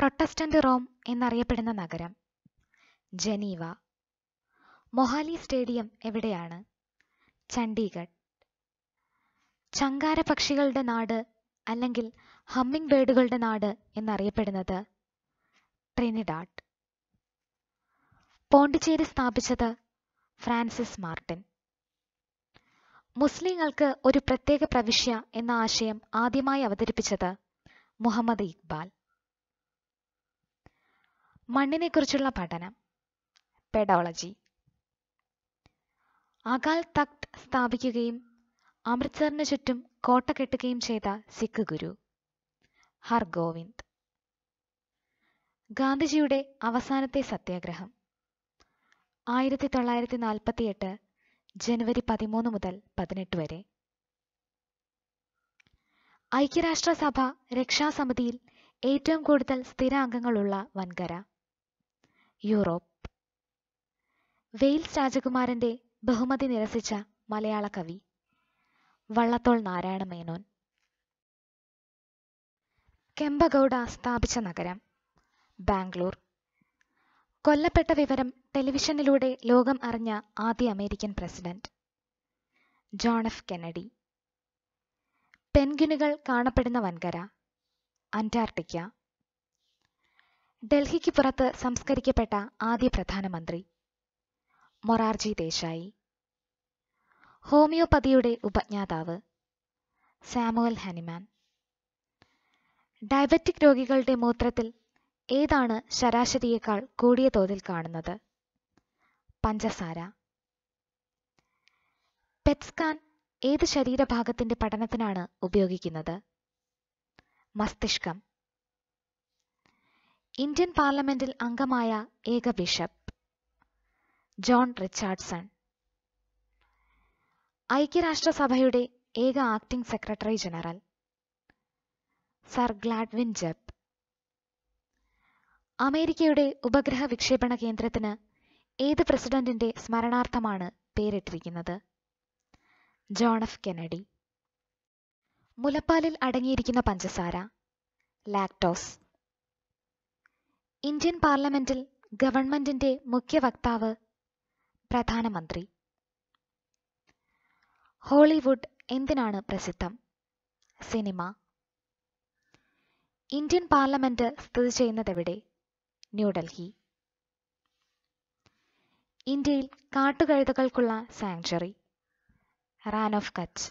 Protestant Rome എന്നറിയപ്പെടുന്ന നഗരം Geneva Mohali stadium എവിടെയാണ് ചണ്ഡീഗഡ് ചങ്കാര പക്ഷികളുടെ നാട് അല്ലെങ്കിൽ ഹമ്മിംഗ് ബേഡുകളുടെ നാട് എന്നറിയപ്പെടുന്നത് ട്രിനിഡാഡ് പോണ്ടിച്ചേരി സ്ഥാപിച്ചത് ഫ്രാൻസിസ് മാർട്ടിൻ മുസ്ലിങ്ങൾക്ക് ഒരു പ്രത്യേക പ്രവിശ്യ എന്ന ആശയം ആദ്യമായി അവതരിപ്പിച്ചത് മുഹമ്മദ് ഇക്ബാൽ മണ്ണിനെക്കുറിച്ചുള്ള പഠനം പെഡോളജി അകാൽ തക്ത് സ്ഥാപിക്കുകയും അമൃത്സറിന് ചുറ്റും കോട്ട കെട്ടുകയും ചെയ്ത സിഖ് ഗുരു ഹർഗോവിന്ദ് ഗാന്ധിജിയുടെ അവസാനത്തെ സത്യാഗ്രഹം ആയിരത്തി തൊള്ളായിരത്തി എട്ട് ജനുവരി പതിമൂന്ന് മുതൽ പതിനെട്ട് വരെ ഐക്യരാഷ്ട്രസഭ രക്ഷാസമിതിയിൽ ഏറ്റവും കൂടുതൽ അംഗങ്ങളുള്ള വൻകര യൂറോപ്പ് വെയിൽസ് രാജകുമാരന്റെ ബഹുമതി നിരസിച്ച മലയാള കവി വള്ളത്തോൾ നാരായണ മേനോൻ കെമ്പഗൗഡ സ്ഥാപിച്ച നഗരം ബാംഗ്ലൂർ കൊല്ലപ്പെട്ട വിവരം ടെലിവിഷനിലൂടെ ലോകം അറിഞ്ഞ ആദ്യ American president John F Kennedy പെൻഗ്വിനുകൾ കാണപ്പെടുന്ന വൻകര അന്റാർട്ടിക്ക ഡൽഹിക്ക് പുറത്ത് സംസ്കരിക്കപ്പെട്ട ആദ്യ പ്രധാനമന്ത്രി മൊറാർജി ദേശായി ഹോമിയോപ്പതിയുടെ ഉപജ്ഞാതാവ് സാമുവൽ ഹനിമാൻ ഡയബറ്റിക് രോഗികളുടെ മൂത്രത്തിൽ ഏതാണ് ശരാശരിയേക്കാൾ കൂടിയ തോതിൽ കാണുന്നത് പഞ്ചസാര പെറ്റ്സ്കാൻ ഏത് ശരീരഭാഗത്തിന്റെ പഠനത്തിനാണ് ഉപയോഗിക്കുന്നത് മസ്തിഷ്കം ഇന്ത്യൻ പാർലമെന്റിൽ അംഗമായ ഏക ബിഷപ്പ് ജോൺ റിച്ചാർഡ്സൺ ഐക്യരാഷ്ട്രസഭയുടെ ഏക acting secretary general sir Gladwyn Jebb അമേരിക്കയുടെ ഉപഗ്രഹ വിക്ഷേപണ കേന്ദ്രത്തിന് ഏത് പ്രസിഡന്റിന്റെ സ്മരണാർത്ഥമാണ് പേരിട്ടിരിക്കുന്നത് ജോൺ എഫ് കെനഡി മുലപ്പാലിൽ അടങ്ങിയിരിക്കുന്ന പഞ്ചസാര ലാക്ടോസ് ഇന്ത്യൻ പാർലമെന്റിൽ ഗവൺമെന്റിന്റെ മുഖ്യ വക്താവ് പ്രധാനമന്ത്രി ഹോളിവുഡ് എന്തിനാണ് പ്രസിദ്ധം സിനിമ ഇന്ത്യൻ പാർലമെന്റ് സ്ഥിതി ചെയ്യുന്നത് എവിടെ ന്യൂഡൽഹി ഇന്ത്യയിൽ കാട്ടുകഴുതകൾക്കുള്ള സാങ്ച്വറി റാൻ ഓഫ് കച്ച്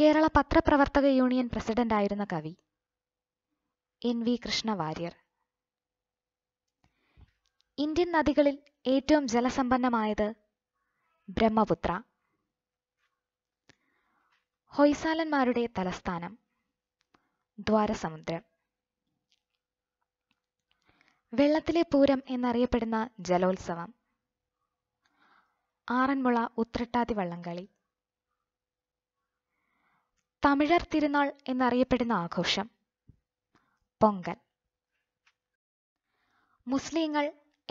കേരള പത്രപ്രവർത്തക യൂണിയൻ പ്രസിഡന്റായിരുന്ന കവി എൻ വി കൃഷ്ണവാര്യർ ഇന്ത്യൻ നദികളിൽ ഏറ്റവും ജലസമ്പന്നമായത് ബ്രഹ്മപുത്ര ഹൊയ്സാലന്മാരുടെ തലസ്ഥാനം ദ്വാരസമുദ്രം വെള്ളത്തിലെ പൂരം എന്നറിയപ്പെടുന്ന ജലോത്സവം ആറന്മുള ഉത്രട്ടാതി വള്ളംകളി തമിഴർ തിരുനാൾ എന്നറിയപ്പെടുന്ന ആഘോഷം പൊങ്കൽ മുസ്ലിങ്ങൾ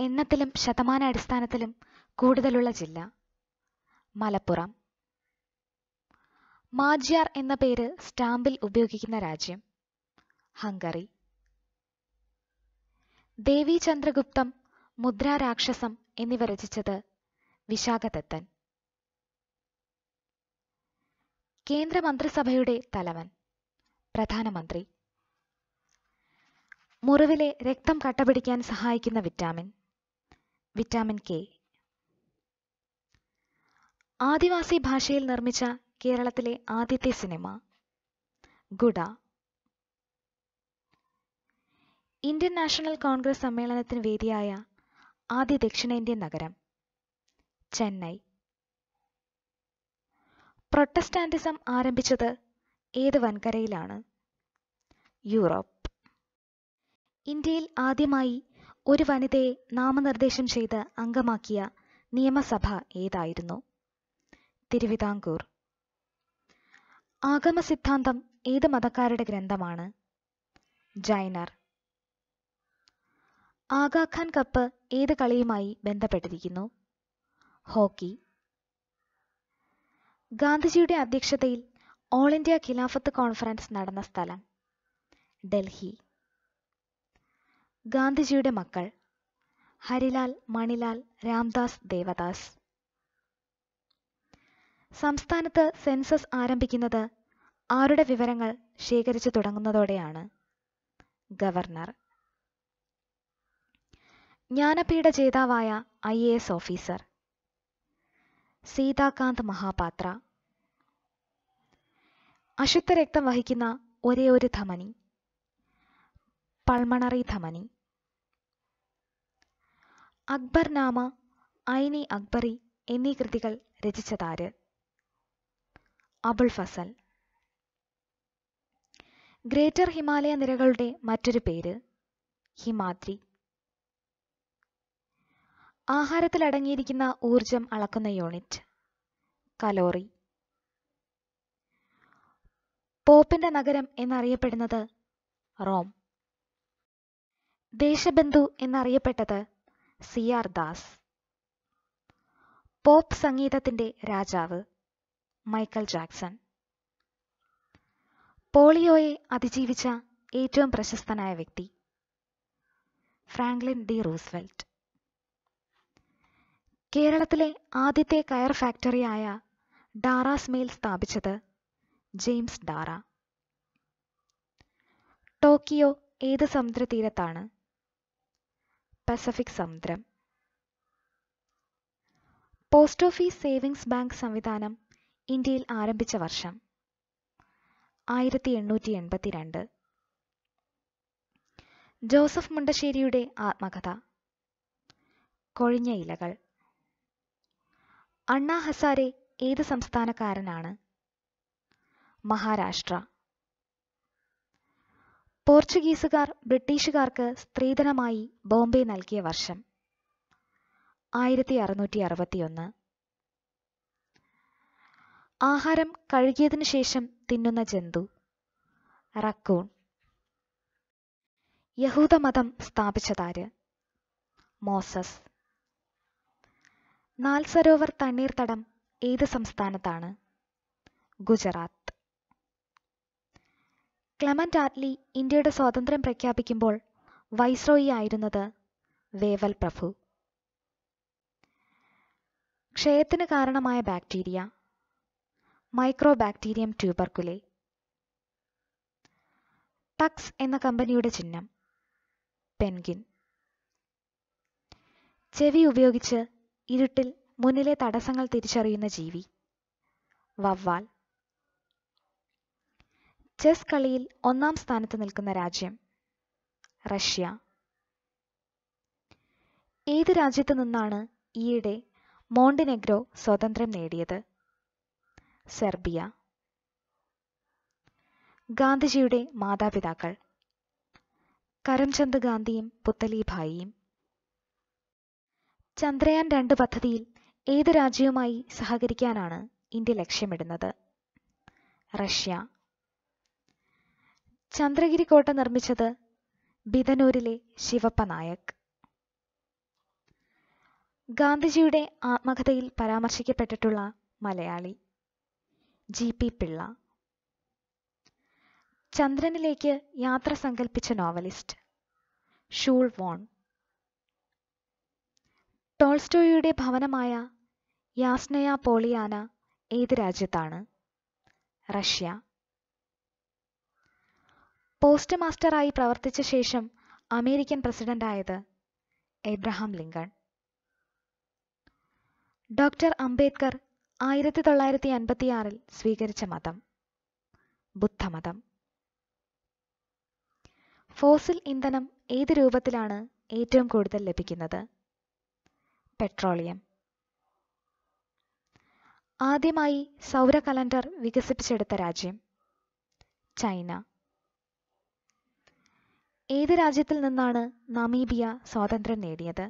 എണ്ണത്തിലും ശതമാനാടിസ്ഥാനത്തിലും കൂടുതലുള്ള ജില്ല മലപ്പുറം മാജിയാർ എന്ന പേര് സ്റ്റാമ്പിൽ ഉപയോഗിക്കുന്ന രാജ്യം ഹംഗറി ദേവി ചന്ദ്രഗുപ്തം മുദ്രാ എന്നിവ രചിച്ചത് വിശാഖദത്തൻ കേന്ദ്രമന്ത്രിസഭയുടെ തലവൻ പ്രധാനമന്ത്രി മുറിവിലെ രക്തം കട്ടപിടിക്കാൻ സഹായിക്കുന്ന വിറ്റാമിൻ വിറ്റാമിൻ കെ ആദിവാസി ഭാഷയിൽ നിർമ്മിച്ച കേരളത്തിലെ ആദ്യത്തെ സിനിമ ഗുഡ ഇന്ത്യൻ നാഷണൽ കോൺഗ്രസ് സമ്മേളനത്തിന് വേദിയായ ആദ്യ ദക്ഷിണേന്ത്യൻ നഗരം ചെന്നൈ പ്രൊട്ടസ്റ്റാന്റിസം ആരംഭിച്ചത് ഏത് വൻകരയിലാണ് യൂറോപ്പ് ഇന്ത്യയിൽ ആദ്യമായി ഒരു വനിതയെ നാമനിർദ്ദേശം ചെയ്ത് അംഗമാക്കിയ നിയമസഭ ഏതായിരുന്നു തിരുവിതാംകൂർ ആഗമ സിദ്ധാന്തം ഏത് മതക്കാരുടെ ഗ്രന്ഥമാണ് ജൈനർ ആഗാഖാൻ കപ്പ് ഏത് കളിയുമായി ബന്ധപ്പെട്ടിരിക്കുന്നു ഹോക്കി ഗാന്ധിജിയുടെ അധ്യക്ഷതയിൽ ഓൾ ഇന്ത്യ ഖിലാഫത്ത് കോൺഫറൻസ് നടന്ന സ്ഥലം ഡൽഹി ഗാന്ധിജിയുടെ മക്കൾ ഹരിലാൽ മണിലാൽ രാംദാസ് ദേവദാസ് സംസ്ഥാനത്ത് സെൻസസ് ആരംഭിക്കുന്നത് ആരുടെ വിവരങ്ങൾ ശേഖരിച്ചു തുടങ്ങുന്നതോടെയാണ് ഗവർണർ ജ്ഞാനപീഠ ജേതാവായ I A S officer Sitakant Mahapatra അശുദ്ധ രക്തം വഹിക്കുന്ന ഒരേ ഒരു ധമനി പൾമണറി ധമനി അക്ബർനാമ ഐനി അക്ബറി എന്നീ കൃതികൾ രചിച്ചതാര് അബുൾ ഫസൽ ഗ്രേറ്റർ ഹിമാലയ നിരകളുടെ മറ്റൊരു പേര് ഹിമാദ്രി ആഹാരത്തിൽ അടങ്ങിയിരിക്കുന്ന ഊർജം അളക്കുന്ന യൂണിറ്റ് കലോറി പോപ്പിന്റെ നഗരം എന്നറിയപ്പെടുന്നത് റോം ദേശബന്ധു എന്നറിയപ്പെട്ടത് സി ആർ ദാസ് പോപ്പ് സംഗീതത്തിന്റെ രാജാവ് മൈക്കൽ ജാക്സൺ പോളിയോയെ അതിജീവിച്ച ഏറ്റവും പ്രശസ്തനായ വ്യക്തി ഫ്രാങ്ക്ലിൻ ഡി റൂസ്വെൽറ്റ് കേരളത്തിലെ ആദ്യത്തെ കയർ ഫാക്ടറിയായ ഡാറാസ് മെയിൽ സ്ഥാപിച്ചത് ജെയിംസ് ഡാറ ടോക്കിയോ ഏത് സമുദ്രതീരത്താണ് പസഫിക് സമുദ്രം പോസ്റ്റ് ഓഫീസ് സേവിങ്സ് ബാങ്ക് സംവിധാനം ഇന്ത്യയിൽ ആരംഭിച്ച വർഷം ആയിരത്തി എണ്ണൂറ്റി എൺപത്തിരണ്ട് ജോസഫ് മുണ്ടശ്ശേരിയുടെ ആത്മകഥ കൊഴിഞ്ഞ ഇലകൾ അണ്ണാ ഹസാരെ ഏത് സംസ്ഥാനക്കാരനാണ് മഹാരാഷ്ട്ര പോർച്ചുഗീസുകാർ ബ്രിട്ടീഷുകാർക്ക് സ്ത്രീധനമായി ബോംബെ നൽകിയ വർഷം ആയിരത്തി അറുന്നൂറ്റി അറുപത്തിയൊന്ന് ആഹാരം കഴുകിയതിനു ശേഷം തിന്നുന്ന ജന്തു റക്കൂൺ യഹൂദമതം സ്ഥാപിച്ചതാര് മോസസ് നാൽസരോവർ തണ്ണീർത്തടം ഏത് സംസ്ഥാനത്താണ് ഗുജറാത്ത് ക്ലമന്റ് ആറ്റ്ലി ഇന്ത്യയുടെ സ്വാതന്ത്ര്യം പ്രഖ്യാപിക്കുമ്പോൾ വൈസ്രോയി ആയിരുന്നത് വേവൽ പ്രഭു ക്ഷയത്തിന് കാരണമായ bacteria mycobacterium tuberculosis എന്ന കമ്പനിയുടെ ചിഹ്നം പെൻഗിൻ ചെവി ഉപയോഗിച്ച് ഇരുട്ടിൽ മുന്നിലെ തടസ്സങ്ങൾ തിരിച്ചറിയുന്ന ജീവി വവ്വാൽ ചെസ് കളിയിൽ ഒന്നാം സ്ഥാനത്ത് നിൽക്കുന്ന രാജ്യം റഷ്യ ഏത് രാജ്യത്തു നിന്നാണ് ഈയിടെ മോണ്ടിനെഗ്രോ സ്വാതന്ത്ര്യം നേടിയത് സെർബിയ ഗാന്ധിജിയുടെ മാതാപിതാക്കൾ കരംചന്ദ് ഗാന്ധിയും പുത്തലിഭായിയും ചന്ദ്രയാൻ രണ്ട് പദ്ധതിയിൽ ഏത് രാജ്യവുമായി സഹകരിക്കാനാണ് ഇന്ത്യ ലക്ഷ്യമിടുന്നത് റഷ്യ ചന്ദ്രഗിരി കോട്ട നിർമ്മിച്ചത് ബിതനൂരിലെ ശിവപ്പ നായക് ഗാന്ധിജിയുടെ ആത്മകഥയിൽ പരാമർശിക്കപ്പെട്ടിട്ടുള്ള മലയാളി ജി പി പിള്ള ചന്ദ്രനിലേക്ക് യാത്ര സങ്കല്പിച്ച നോവലിസ്റ്റ് ഷൂൾ വോൺ ടോൾസ്റ്റോയുടെ ഭവനമായ യാസ്നയ പോളിയാന ഏത് രാജ്യത്താണ് റഷ്യ പോസ്റ്റ് മാസ്റ്ററായി പ്രവർത്തിച്ച ശേഷം അമേരിക്കൻ പ്രസിഡന്റായത് എബ്രഹാം ലിങ്കൺ ഡോക്ടർ അംബേദ്കർ ആയിരത്തി തൊള്ളായിരത്തി അൻപത്തിയാറിൽ സ്വീകരിച്ച മതം ബുദ്ധമതം ഫോസിൽ ഇന്ധനം ഏത് രൂപത്തിലാണ് ഏറ്റവും കൂടുതൽ ലഭിക്കുന്നത് പെട്രോളിയം ആദ്യമായി സൗര കലണ്ടർ വികസിപ്പിച്ചെടുത്ത രാജ്യം ചൈന ഏത് രാജ്യത്തിൽ നിന്നാണ് നമീബിയ സ്വാതന്ത്ര്യം നേടിയത്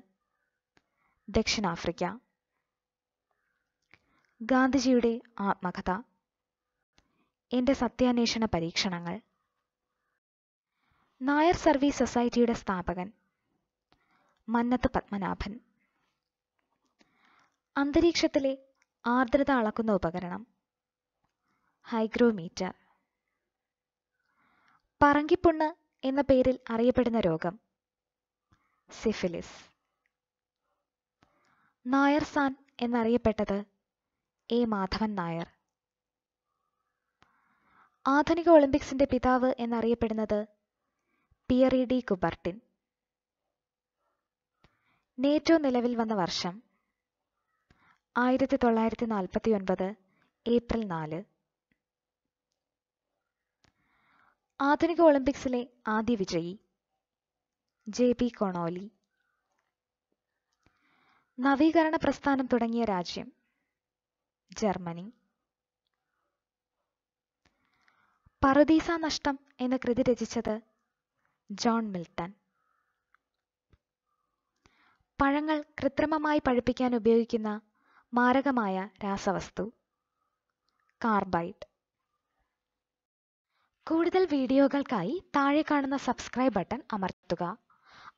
ദക്ഷിണാഫ്രിക്ക ഗാന്ധിജിയുടെ ആത്മകഥ എന്റെ സത്യാന്വേഷണ പരീക്ഷണങ്ങൾ നായർ സർവീസ് സൊസൈറ്റിയുടെ സ്ഥാപകൻ മന്നത്ത് പത്മനാഭൻ അന്തരീക്ഷത്തിലെ ആർദ്രത അളക്കുന്ന ഉപകരണം ഹൈഗ്രോമീറ്റർ പറങ്കിപ്പുണ്ണ് എന്ന പേരിൽ അറിയപ്പെടുന്ന രോഗം സിഫിലിസ് നായർ സാൻ എന്നറിയപ്പെട്ടത് എ മാധവൻ നായർ ആധുനിക ഒളിമ്പിക്സിന്റെ പിതാവ് എന്നറിയപ്പെടുന്നത് പിയറി ഡി കുബർട്ടിൻ നേറ്റോ നിലവിൽ വന്ന വർഷം ആയിരത്തി തൊള്ളായിരത്തി നാൽപ്പത്തി ഒൻപത് ഏപ്രിൽ നാല് ആധുനിക ഒളിമ്പിക്സിലെ ആദ്യ വിജയി ജെ പി കൊണോലി നവീകരണ പ്രസ്ഥാനം തുടങ്ങിയ രാജ്യം ജർമ്മനി പറുദീസ നഷ്ടം എന്ന കൃതി രചിച്ചത് ജോൺ മിൽട്ടൺ പഴങ്ങൾ കൃത്രിമമായി പഴുപ്പിക്കാൻ ഉപയോഗിക്കുന്ന മാരകമായ രാസവസ്തു കാർബൈഡ് കൂടുതൽ വീഡിയോകൾക്കായി താഴെ കാണുന്ന സബ്സ്ക്രൈബ് ബട്ടൺ അമർത്തുക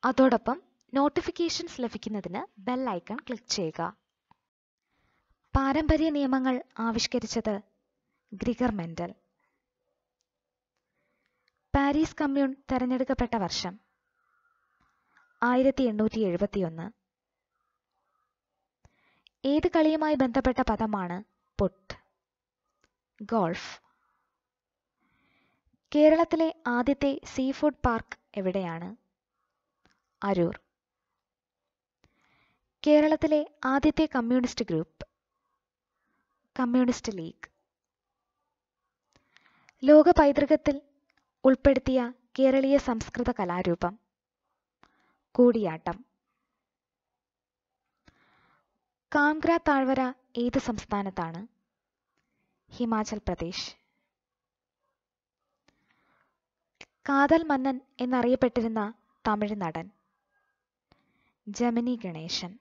അതോടൊപ്പം നോട്ടിഫിക്കേഷൻസ് ലഭിക്കുന്നതിന് ബെൽ ഐക്കൺ ക്ലിക്ക് ചെയ്യുക പാരമ്പര്യ നിയമങ്ങൾ ആവിഷ്കരിച്ചത് ഗ്രിഗർ മെൻഡൽ പാരീസ് കമ്മ്യൂൺ തെരഞ്ഞെടുക്കപ്പെട്ട വർഷം ആയിരത്തി എണ്ണൂറ്റി എഴുപത്തിയൊന്ന് ഏത് കളിയുമായി ബന്ധപ്പെട്ട പദമാണ് പുട്ട് ഗോൾഫ് കേരളത്തിലെ ആദ്യത്തെ സീ ഫുഡ് പാർക്ക് എവിടെയാണ് അരൂർ കേരളത്തിലെ ആദ്യത്തെ കമ്മ്യൂണിസ്റ്റ് ഗ്രൂപ്പ് കമ്മ്യൂണിസ്റ്റ് ലീഗ് ലോക പൈതൃകത്തിൽ ഉൾപ്പെടുത്തിയ കേരളീയ സംസ്കൃത കലാരൂപം കൂടിയാട്ടം കാംഗ്ര താഴ്വര ഏത് സംസ്ഥാനത്താണ് ഹിമാചൽ പ്രദേശ് കാതൽ മന്നൻ എന്നറിയപ്പെട്ടിരുന്ന തമിഴ് നടൻ ജമിനി ഗണേശൻ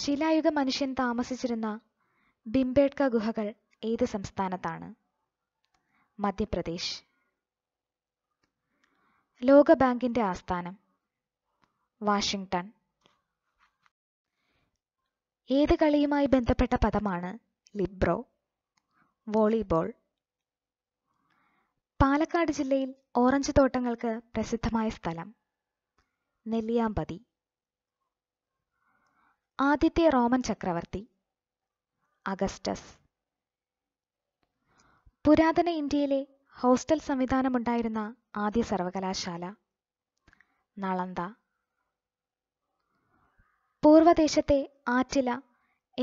ശിലായുഗ മനുഷ്യൻ താമസിച്ചിരുന്ന ബിംബേഡ്ക ഗുഹകൾ ഏത് സംസ്ഥാനത്താണ് മധ്യപ്രദേശ് ലോകബാങ്കിന്റെ ആസ്ഥാനം വാഷിംഗ്ടൺ ഏത് കളിയുമായി ബന്ധപ്പെട്ട പദമാണ് ലിബ്രോ വോളിബോൾ പാലക്കാട് ജില്ലയിൽ ഓറഞ്ച് തോട്ടങ്ങൾക്ക് പ്രസിദ്ധമായ സ്ഥലം നെല്ലിയാമ്പതി ആദ്യത്തെ റോമൻ ചക്രവർത്തി അഗസ്റ്റസ് പുരാതന ഇന്ത്യയിലെ ഹോസ്റ്റൽ സംവിധാനമുണ്ടായിരുന്ന ആദ്യ സർവകലാശാല നളന്ത പൂർവദേശത്തെ ആറ്റില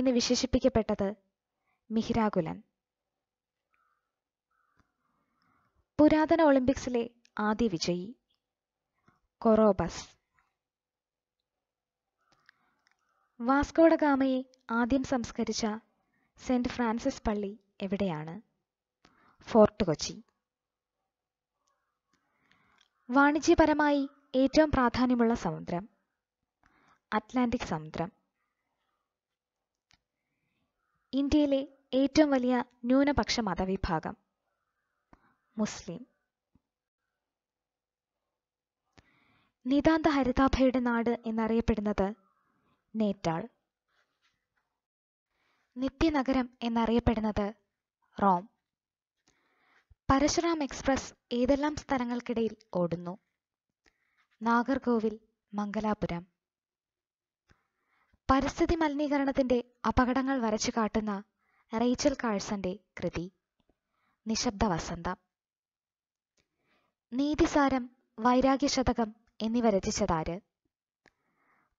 എന്ന് വിശേഷിപ്പിക്കപ്പെട്ടത് മിഹിരാകുലൻ പുരാതന ഒളിമ്പിക്സിലെ ആദ്യ വിജയി കൊറോബസ് വാസ്കോഡഗാമയെ ആദ്യം സംസ്കരിച്ച സെന്റ് ഫ്രാൻസിസ് പള്ളി എവിടെയാണ് ഫോർട്ട് കൊച്ചി വാണിജ്യപരമായി ഏറ്റവും പ്രാധാന്യമുള്ള സമുദ്രം അറ്റ്ലാന്റിക് സമുദ്രം ഇന്ത്യയിലെ ഏറ്റവും വലിയ ന്യൂനപക്ഷ മതവിഭാഗം മുസ്ലിം നിതാന്ത ഹരിതാഭയുടെ നാട് എന്നറിയപ്പെടുന്നത് നേറ്റാൾ നിത്യനഗരം എന്നറിയപ്പെടുന്നത് റോം പരശുറാം എക്സ്പ്രസ് ഏതെല്ലാം സ്ഥലങ്ങൾക്കിടയിൽ ഓടുന്നു നാഗർകോവിൽ മംഗലാപുരം പരിസ്ഥിതി മലിനീകരണത്തിന്റെ അപകടങ്ങൾ വരച്ചു കാട്ടുന്ന റേച്ചൽ കാഴ്സന്റെ കൃതി നിശബ്ദ വസന്തം നീതിസാരം വൈരാഗ്യശതകം എന്നിവ രചിച്ചതാര്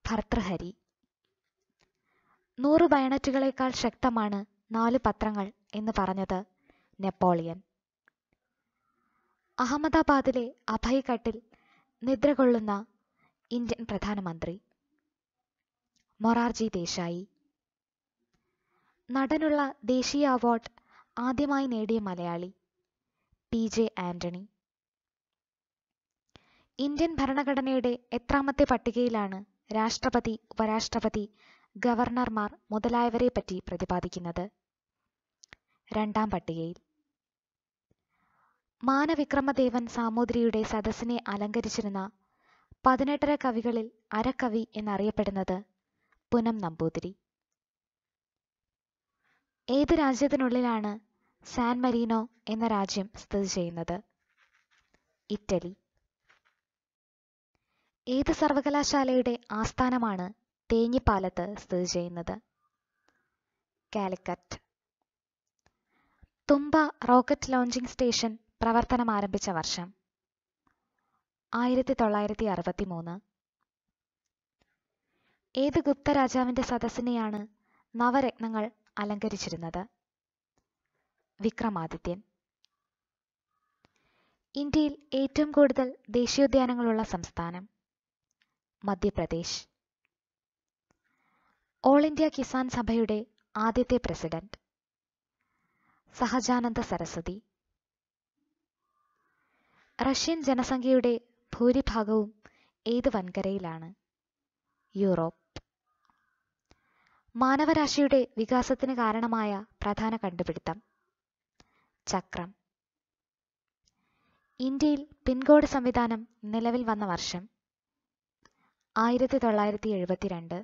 ഭർത്തൃഹരി നൂറ് ബയണറ്റുകളേക്കാൾ ശക്തമാണ് നാല് പത്രങ്ങൾ എന്ന് പറഞ്ഞത് നെപ്പോളിയൻ അഹമ്മദാബാദിലെ അഭയഘട്ടിൽ നിദ്ര കൊള്ളുന്ന ഇന്ത്യൻ പ്രധാനമന്ത്രി മൊറാർജി ദേശായി നടനുള്ള ദേശീയ അവാർഡ് ആദ്യമായി നേടിയ Malayali P J Antony Indian ഭരണഘടനയുടെ എത്രാമത്തെ പട്ടികയിലാണ് രാഷ്ട്രപതി ഉപരാഷ്ട്രപതി ഗവർണർമാർ മുതലായവരെ പറ്റി പ്രതിപാദിക്കുന്നത് രണ്ടാം പട്ടികയിൽ മാനവിക്രമദേവൻ സാമൂതിരിയുടെ സദസ്സിനെ അലങ്കരിച്ചിരുന്ന പതിനെട്ടര കവികളിൽ അരക്കവി എന്നറിയപ്പെടുന്നത് പുനം നമ്പൂതിരി ഏത് രാജ്യത്തിനുള്ളിലാണ് സാൻ മരീനോ എന്ന രാജ്യം സ്ഥിതി ചെയ്യുന്നത് ഇറ്റലി ഏത് സർവകലാശാലയുടെ ആസ്ഥാനമാണ് തേഞ്ഞിപ്പാലത്ത് സ്ഥിതി ചെയ്യുന്നത് Calicut Thumba rocket launching station പ്രവർത്തനം ആരംഭിച്ച വർഷം ആയിരത്തി തൊള്ളായിരത്തി അറുപത്തി മൂന്ന് ഏത് ഗുപ്ത രാജാവിൻ്റെ സദസ്സിനെയാണ് നവരത്നങ്ങൾ അലങ്കരിച്ചിരുന്നത് വിക്രമാദിത്യൻ ഇന്ത്യയിൽ ഏറ്റവും കൂടുതൽ ദേശീയോദ്യാനങ്ങളുള്ള സംസ്ഥാനം മധ്യപ്രദേശ് ഓൾ ഇന്ത്യ കിസാൻ സഭയുടെ ആദ്യത്തെ പ്രസിഡന്റ് സഹജാനന്ദ സരസ്വതി റഷ്യൻ ജനസംഖ്യയുടെ ഭൂരിഭാഗവും ഏത് വൻകരയിലാണ് യൂറോപ്പ് മാനവരാശിയുടെ വികാസത്തിന് കാരണമായ പ്രധാന കണ്ടുപിടുത്തം ചക്രം ഇന്ത്യയിൽ പിൻകോഡ് സംവിധാനം നിലവിൽ വന്ന വർഷം ആയിരത്തി തൊള്ളായിരത്തി എഴുപത്തിരണ്ട്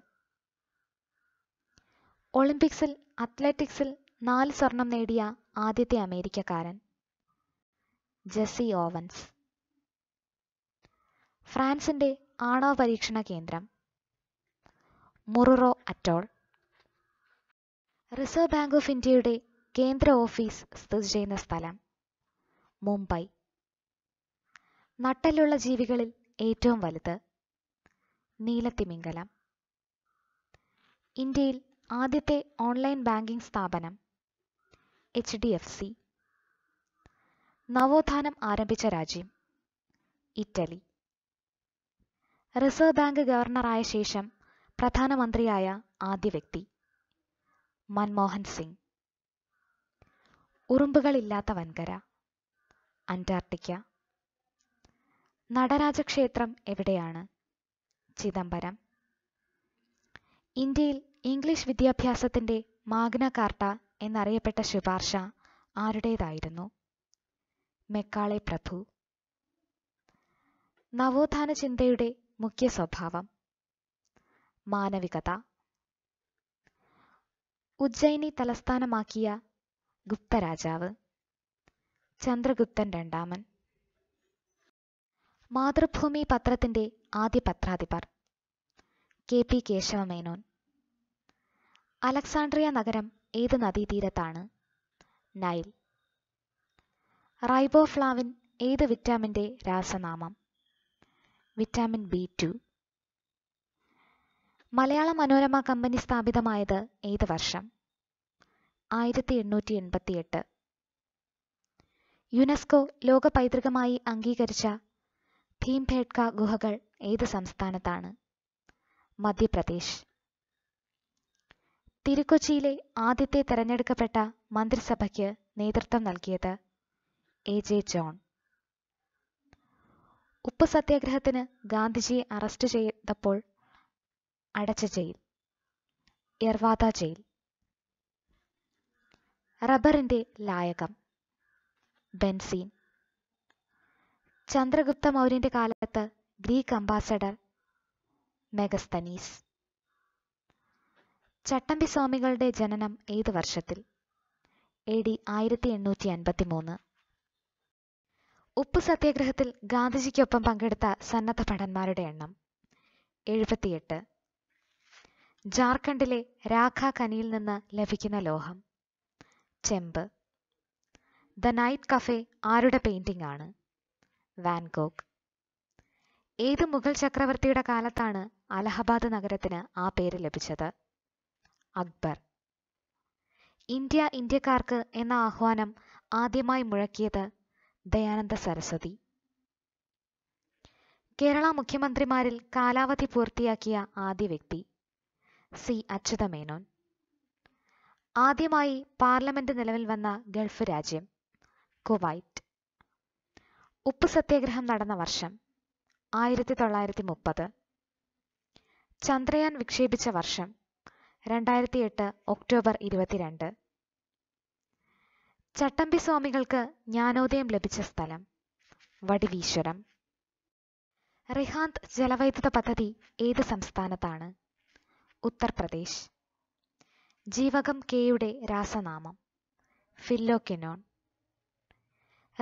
ഒളിമ്പിക്സിൽ അത്ലറ്റിക്സിൽ നാല് സ്വർണം നേടിയ ആദ്യത്തെ അമേരിക്കക്കാരൻ ജെസ്സി ഓവൻസ് ഫ്രാൻസിന്റെ ആണവ പരീക്ഷണ കേന്ദ്രം Mururoa atoll reserve bank of ഇന്ത്യയുടെ കേന്ദ്ര ഓഫീസ് സ്ഥിതി ചെയ്യുന്ന സ്ഥലം മുംബൈ നട്ടലുള്ള ജീവികളിൽ ഏറ്റവും വലുത് നീലത്തിമിംഗലം ഇന്ത്യയിൽ ആദ്യത്തെ ഓൺലൈൻ ബാങ്കിംഗ് സ്ഥാപനം എച്ച് ഡി എഫ് സി നവോത്ഥാനം ആരംഭിച്ച രാജ്യം ഇറ്റലി റിസർവ് ബാങ്ക് ഗവർണറായ ശേഷം പ്രധാനമന്ത്രിയായ ആദ്യ വ്യക്തി മൻമോഹൻ സിംഗ് ഉറുമ്പുകളില്ലാത്ത വൻകര അന്റാർട്ടിക്ക നടരാജ ക്ഷേത്രം എവിടെയാണ് ചിദംബരം ഇന്ത്യയിൽ ഇംഗ്ലീഷ് വിദ്യാഭ്യാസത്തിൻ്റെ മാഗ്ന കാർട്ട എന്നറിയപ്പെട്ട ശുപാർശ ആരുടേതായിരുന്നു മെക്കാളെ പ്രഭു നവോത്ഥാന ചിന്തയുടെ മുഖ്യ സ്വഭാവം മാനവികത ഉജ്ജയിനി തലസ്ഥാനമാക്കിയ ഗുപ്തരാജാവ് ചന്ദ്രഗുപ്തൻ രണ്ടാമൻ മാതൃഭൂമി പത്രത്തിന്റെ ആദ്യ പത്രാധിപർ കെ പി കേശവമേനോൻ അലക്സാണ്ട്രിയ നഗരം ഏത് നദീതീരത്താണ് നൈൽ റൈബോഫ്ലാവിൻ ഏത് വിറ്റാമിന്റെ രാസനാമം vitamin B two Malayala Manorama company സ്ഥാപിതമായത് ഏത് വർഷം ആയിരത്തി എണ്ണൂറ്റി എൺപത്തിയെട്ട് യുനെസ്കോ ലോക പൈതൃകമായി അംഗീകരിച്ച ഭീംഭേട്ക ഗുഹകൾ ഏത് സംസ്ഥാനത്താണ് മധ്യപ്രദേശ് തിരുക്കൊച്ചിയിലെ ആദ്യത്തെ തെരഞ്ഞെടുക്കപ്പെട്ട മന്ത്രിസഭയ്ക്ക് നേതൃത്വം നൽകിയത് എ ജെ ജോൺ ഉപ്പ് സത്യാഗ്രഹത്തിന് ഗാന്ധിജിയെ അറസ്റ്റ് ചെയ്തപ്പോൾ അടച്ച ജയിൽ എർവാദ ജയിൽ റബ്ബറിന്റെ ലായകം ബെൻസീൻ ചന്ദ്രഗുപ്ത മൗര്യന്റെ കാലത്ത് ഗ്രീക്ക് അംബാസഡർ മെഗസ്തനീസ് ചട്ടമ്പി സ്വാമികളുടെ ജനനം ഏത് വർഷത്തിൽ എ ഡി ആയിരത്തി എണ്ണൂറ്റി അൻപത്തി മൂന്ന് ഉപ്പു സത്യാഗ്രഹത്തിൽ ഗാന്ധിജിക്കൊപ്പം പങ്കെടുത്ത സന്നദ്ധ ഭടന്മാരുടെ എണ്ണം എഴുപത്തിയെട്ട് ജാർഖണ്ഡിലെ രാഖ കനിയിൽ നിന്ന് ലഭിക്കുന്ന ലോഹം ചെമ്പ് ദ നൈറ്റ് കഫേ ആരുടെ പെയിന്റിംഗ് ആണ് വാൻ ഗോഗ് ഏത് മുഗൾ ചക്രവർത്തിയുടെ കാലത്താണ് അലഹബാദ് നഗരത്തിന് ആ പേര് ലഭിച്ചത് അക്ബർ ഇന്ത്യ ഇന്ത്യക്കാർക്ക് എന്ന ആഹ്വാനം ആദ്യമായി മുഴക്കിയത് ദയാനന്ദ സരസ്വതി കേരള മുഖ്യമന്ത്രിമാരിൽ കാലാവധി പൂർത്തിയാക്കിയ ആദ്യ വ്യക്തി സി അച്യുതമേനോൻ ആദ്യമായി പാർലമെന്റ് നിലവിൽ വന്ന ഗൾഫ് രാജ്യം കുവൈറ്റ് ഉപ്പ് സത്യാഗ്രഹം നടന്ന വർഷം ആയിരത്തി തൊള്ളായിരത്തി മുപ്പത് ചന്ദ്രയാൻ വിക്ഷേപിച്ച വർഷം രണ്ടായിരത്തി എട്ട് ഒക്ടോബർ ഇരുപത്തിരണ്ട് ചട്ടമ്പി സ്വാമികൾക്ക് ജ്ഞാനോദയം ലഭിച്ച സ്ഥലം വടിവീശ്വരം റിഹാന്ത് ജലവൈദ്യുത പദ്ധതി ഏത് സംസ്ഥാനത്താണ് ഉത്തർപ്രദേശ് ജീവകം കെയുടെ രാസനാമം ഫില്ലോക്കിനോൺ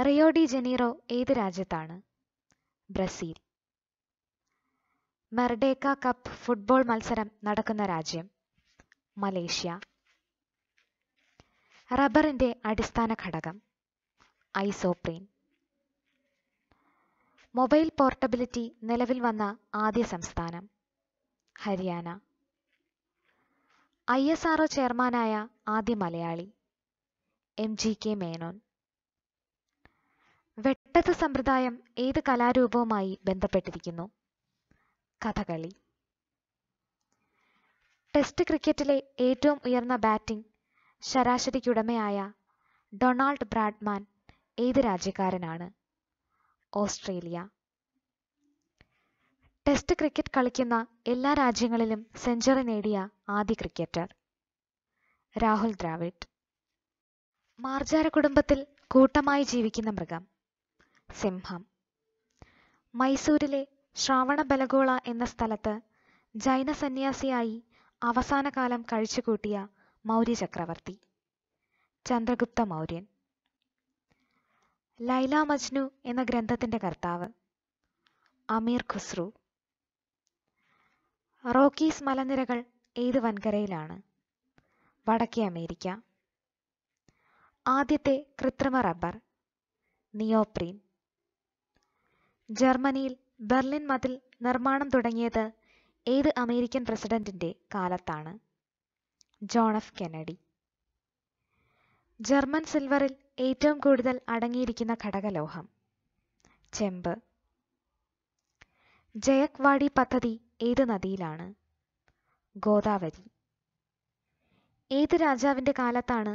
റിയോ ഡി ജനീറോ ഏത് രാജ്യത്താണ് ബ്രസീൽ മെർഡേക്ക കപ്പ് ഫുട്ബോൾ മത്സരം നടക്കുന്ന രാജ്യം മലേഷ്യ റബ്ബറിന്റെ അടിസ്ഥാന ഘടകം ഐസോപ്രീൻ മൊബൈൽ പോർട്ടബിലിറ്റി നിലവിൽ വന്ന ആദ്യ സംസ്ഥാനം ഹരിയാന ഐ എസ് ആർഒ ചെയർമാനായ ആദ്യ Malayali M G K Menon വെട്ടത്ത് സമ്പ്രദായം ഏത് കലാരൂപവുമായി ബന്ധപ്പെട്ടിരിക്കുന്നു കഥകളി ടെസ്റ്റ് ക്രിക്കറ്റിലെ ഏറ്റവും ഉയർന്ന ബാറ്റിംഗ് ശരാശരിക്കുടമയായ ഡൊണാൾഡ് ബ്രാഡ്മാൻ ഏത് രാജ്യക്കാരനാണ് ഓസ്ട്രേലിയ ടെസ്റ്റ് ക്രിക്കറ്റ് കളിക്കുന്ന എല്ലാ രാജ്യങ്ങളിലും സെഞ്ചുറി നേടിയ ആദ്യ ക്രിക്കറ്റർ രാഹുൽ ദ്രാവിഡ് മാർജാര കുടുംബത്തിൽ കൂട്ടമായി ജീവിക്കുന്ന മൃഗം സിംഹം മൈസൂരിലെ ബലഗോള എന്ന സ്ഥലത്ത് ജൈന സന്യാസിയായി അവസാനകാലം കഴിച്ചുകൂട്ടിയ മൗര്യ ചക്രവർത്തി ചന്ദ്രഗുപ്ത മൗര്യൻ ലൈല മജ്നു എന്ന ഗ്രന്ഥത്തിന്റെ കർത്താവ് അമീർ ഖുസ്രു റോക്കീസ് മലനിരകൾ ഏത് വൻകരയിലാണ് വടക്കേ അമേരിക്ക ആദ്യത്തെ കൃത്രിമ റബ്ബർ നിയോപ്രീൻ ജർമ്മനിയിൽ ബെർലിൻ മതിൽ നിർമ്മാണം തുടങ്ങിയത് ഏത് അമേരിക്കൻ പ്രസിഡന്റിന്റെ കാലത്താണ് ജോൺ എഫ് കെനഡി ജർമ്മൻ സിൽവറിൽ ഏറ്റവും കൂടുതൽ അടങ്ങിയിരിക്കുന്ന ഘടകലോഹം ചെമ്പ് ജയക്വാടി പദ്ധതി ഏത് നദിയിലാണ് ഗോദാവരി ഏത് രാജാവിന്റെ കാലത്താണ്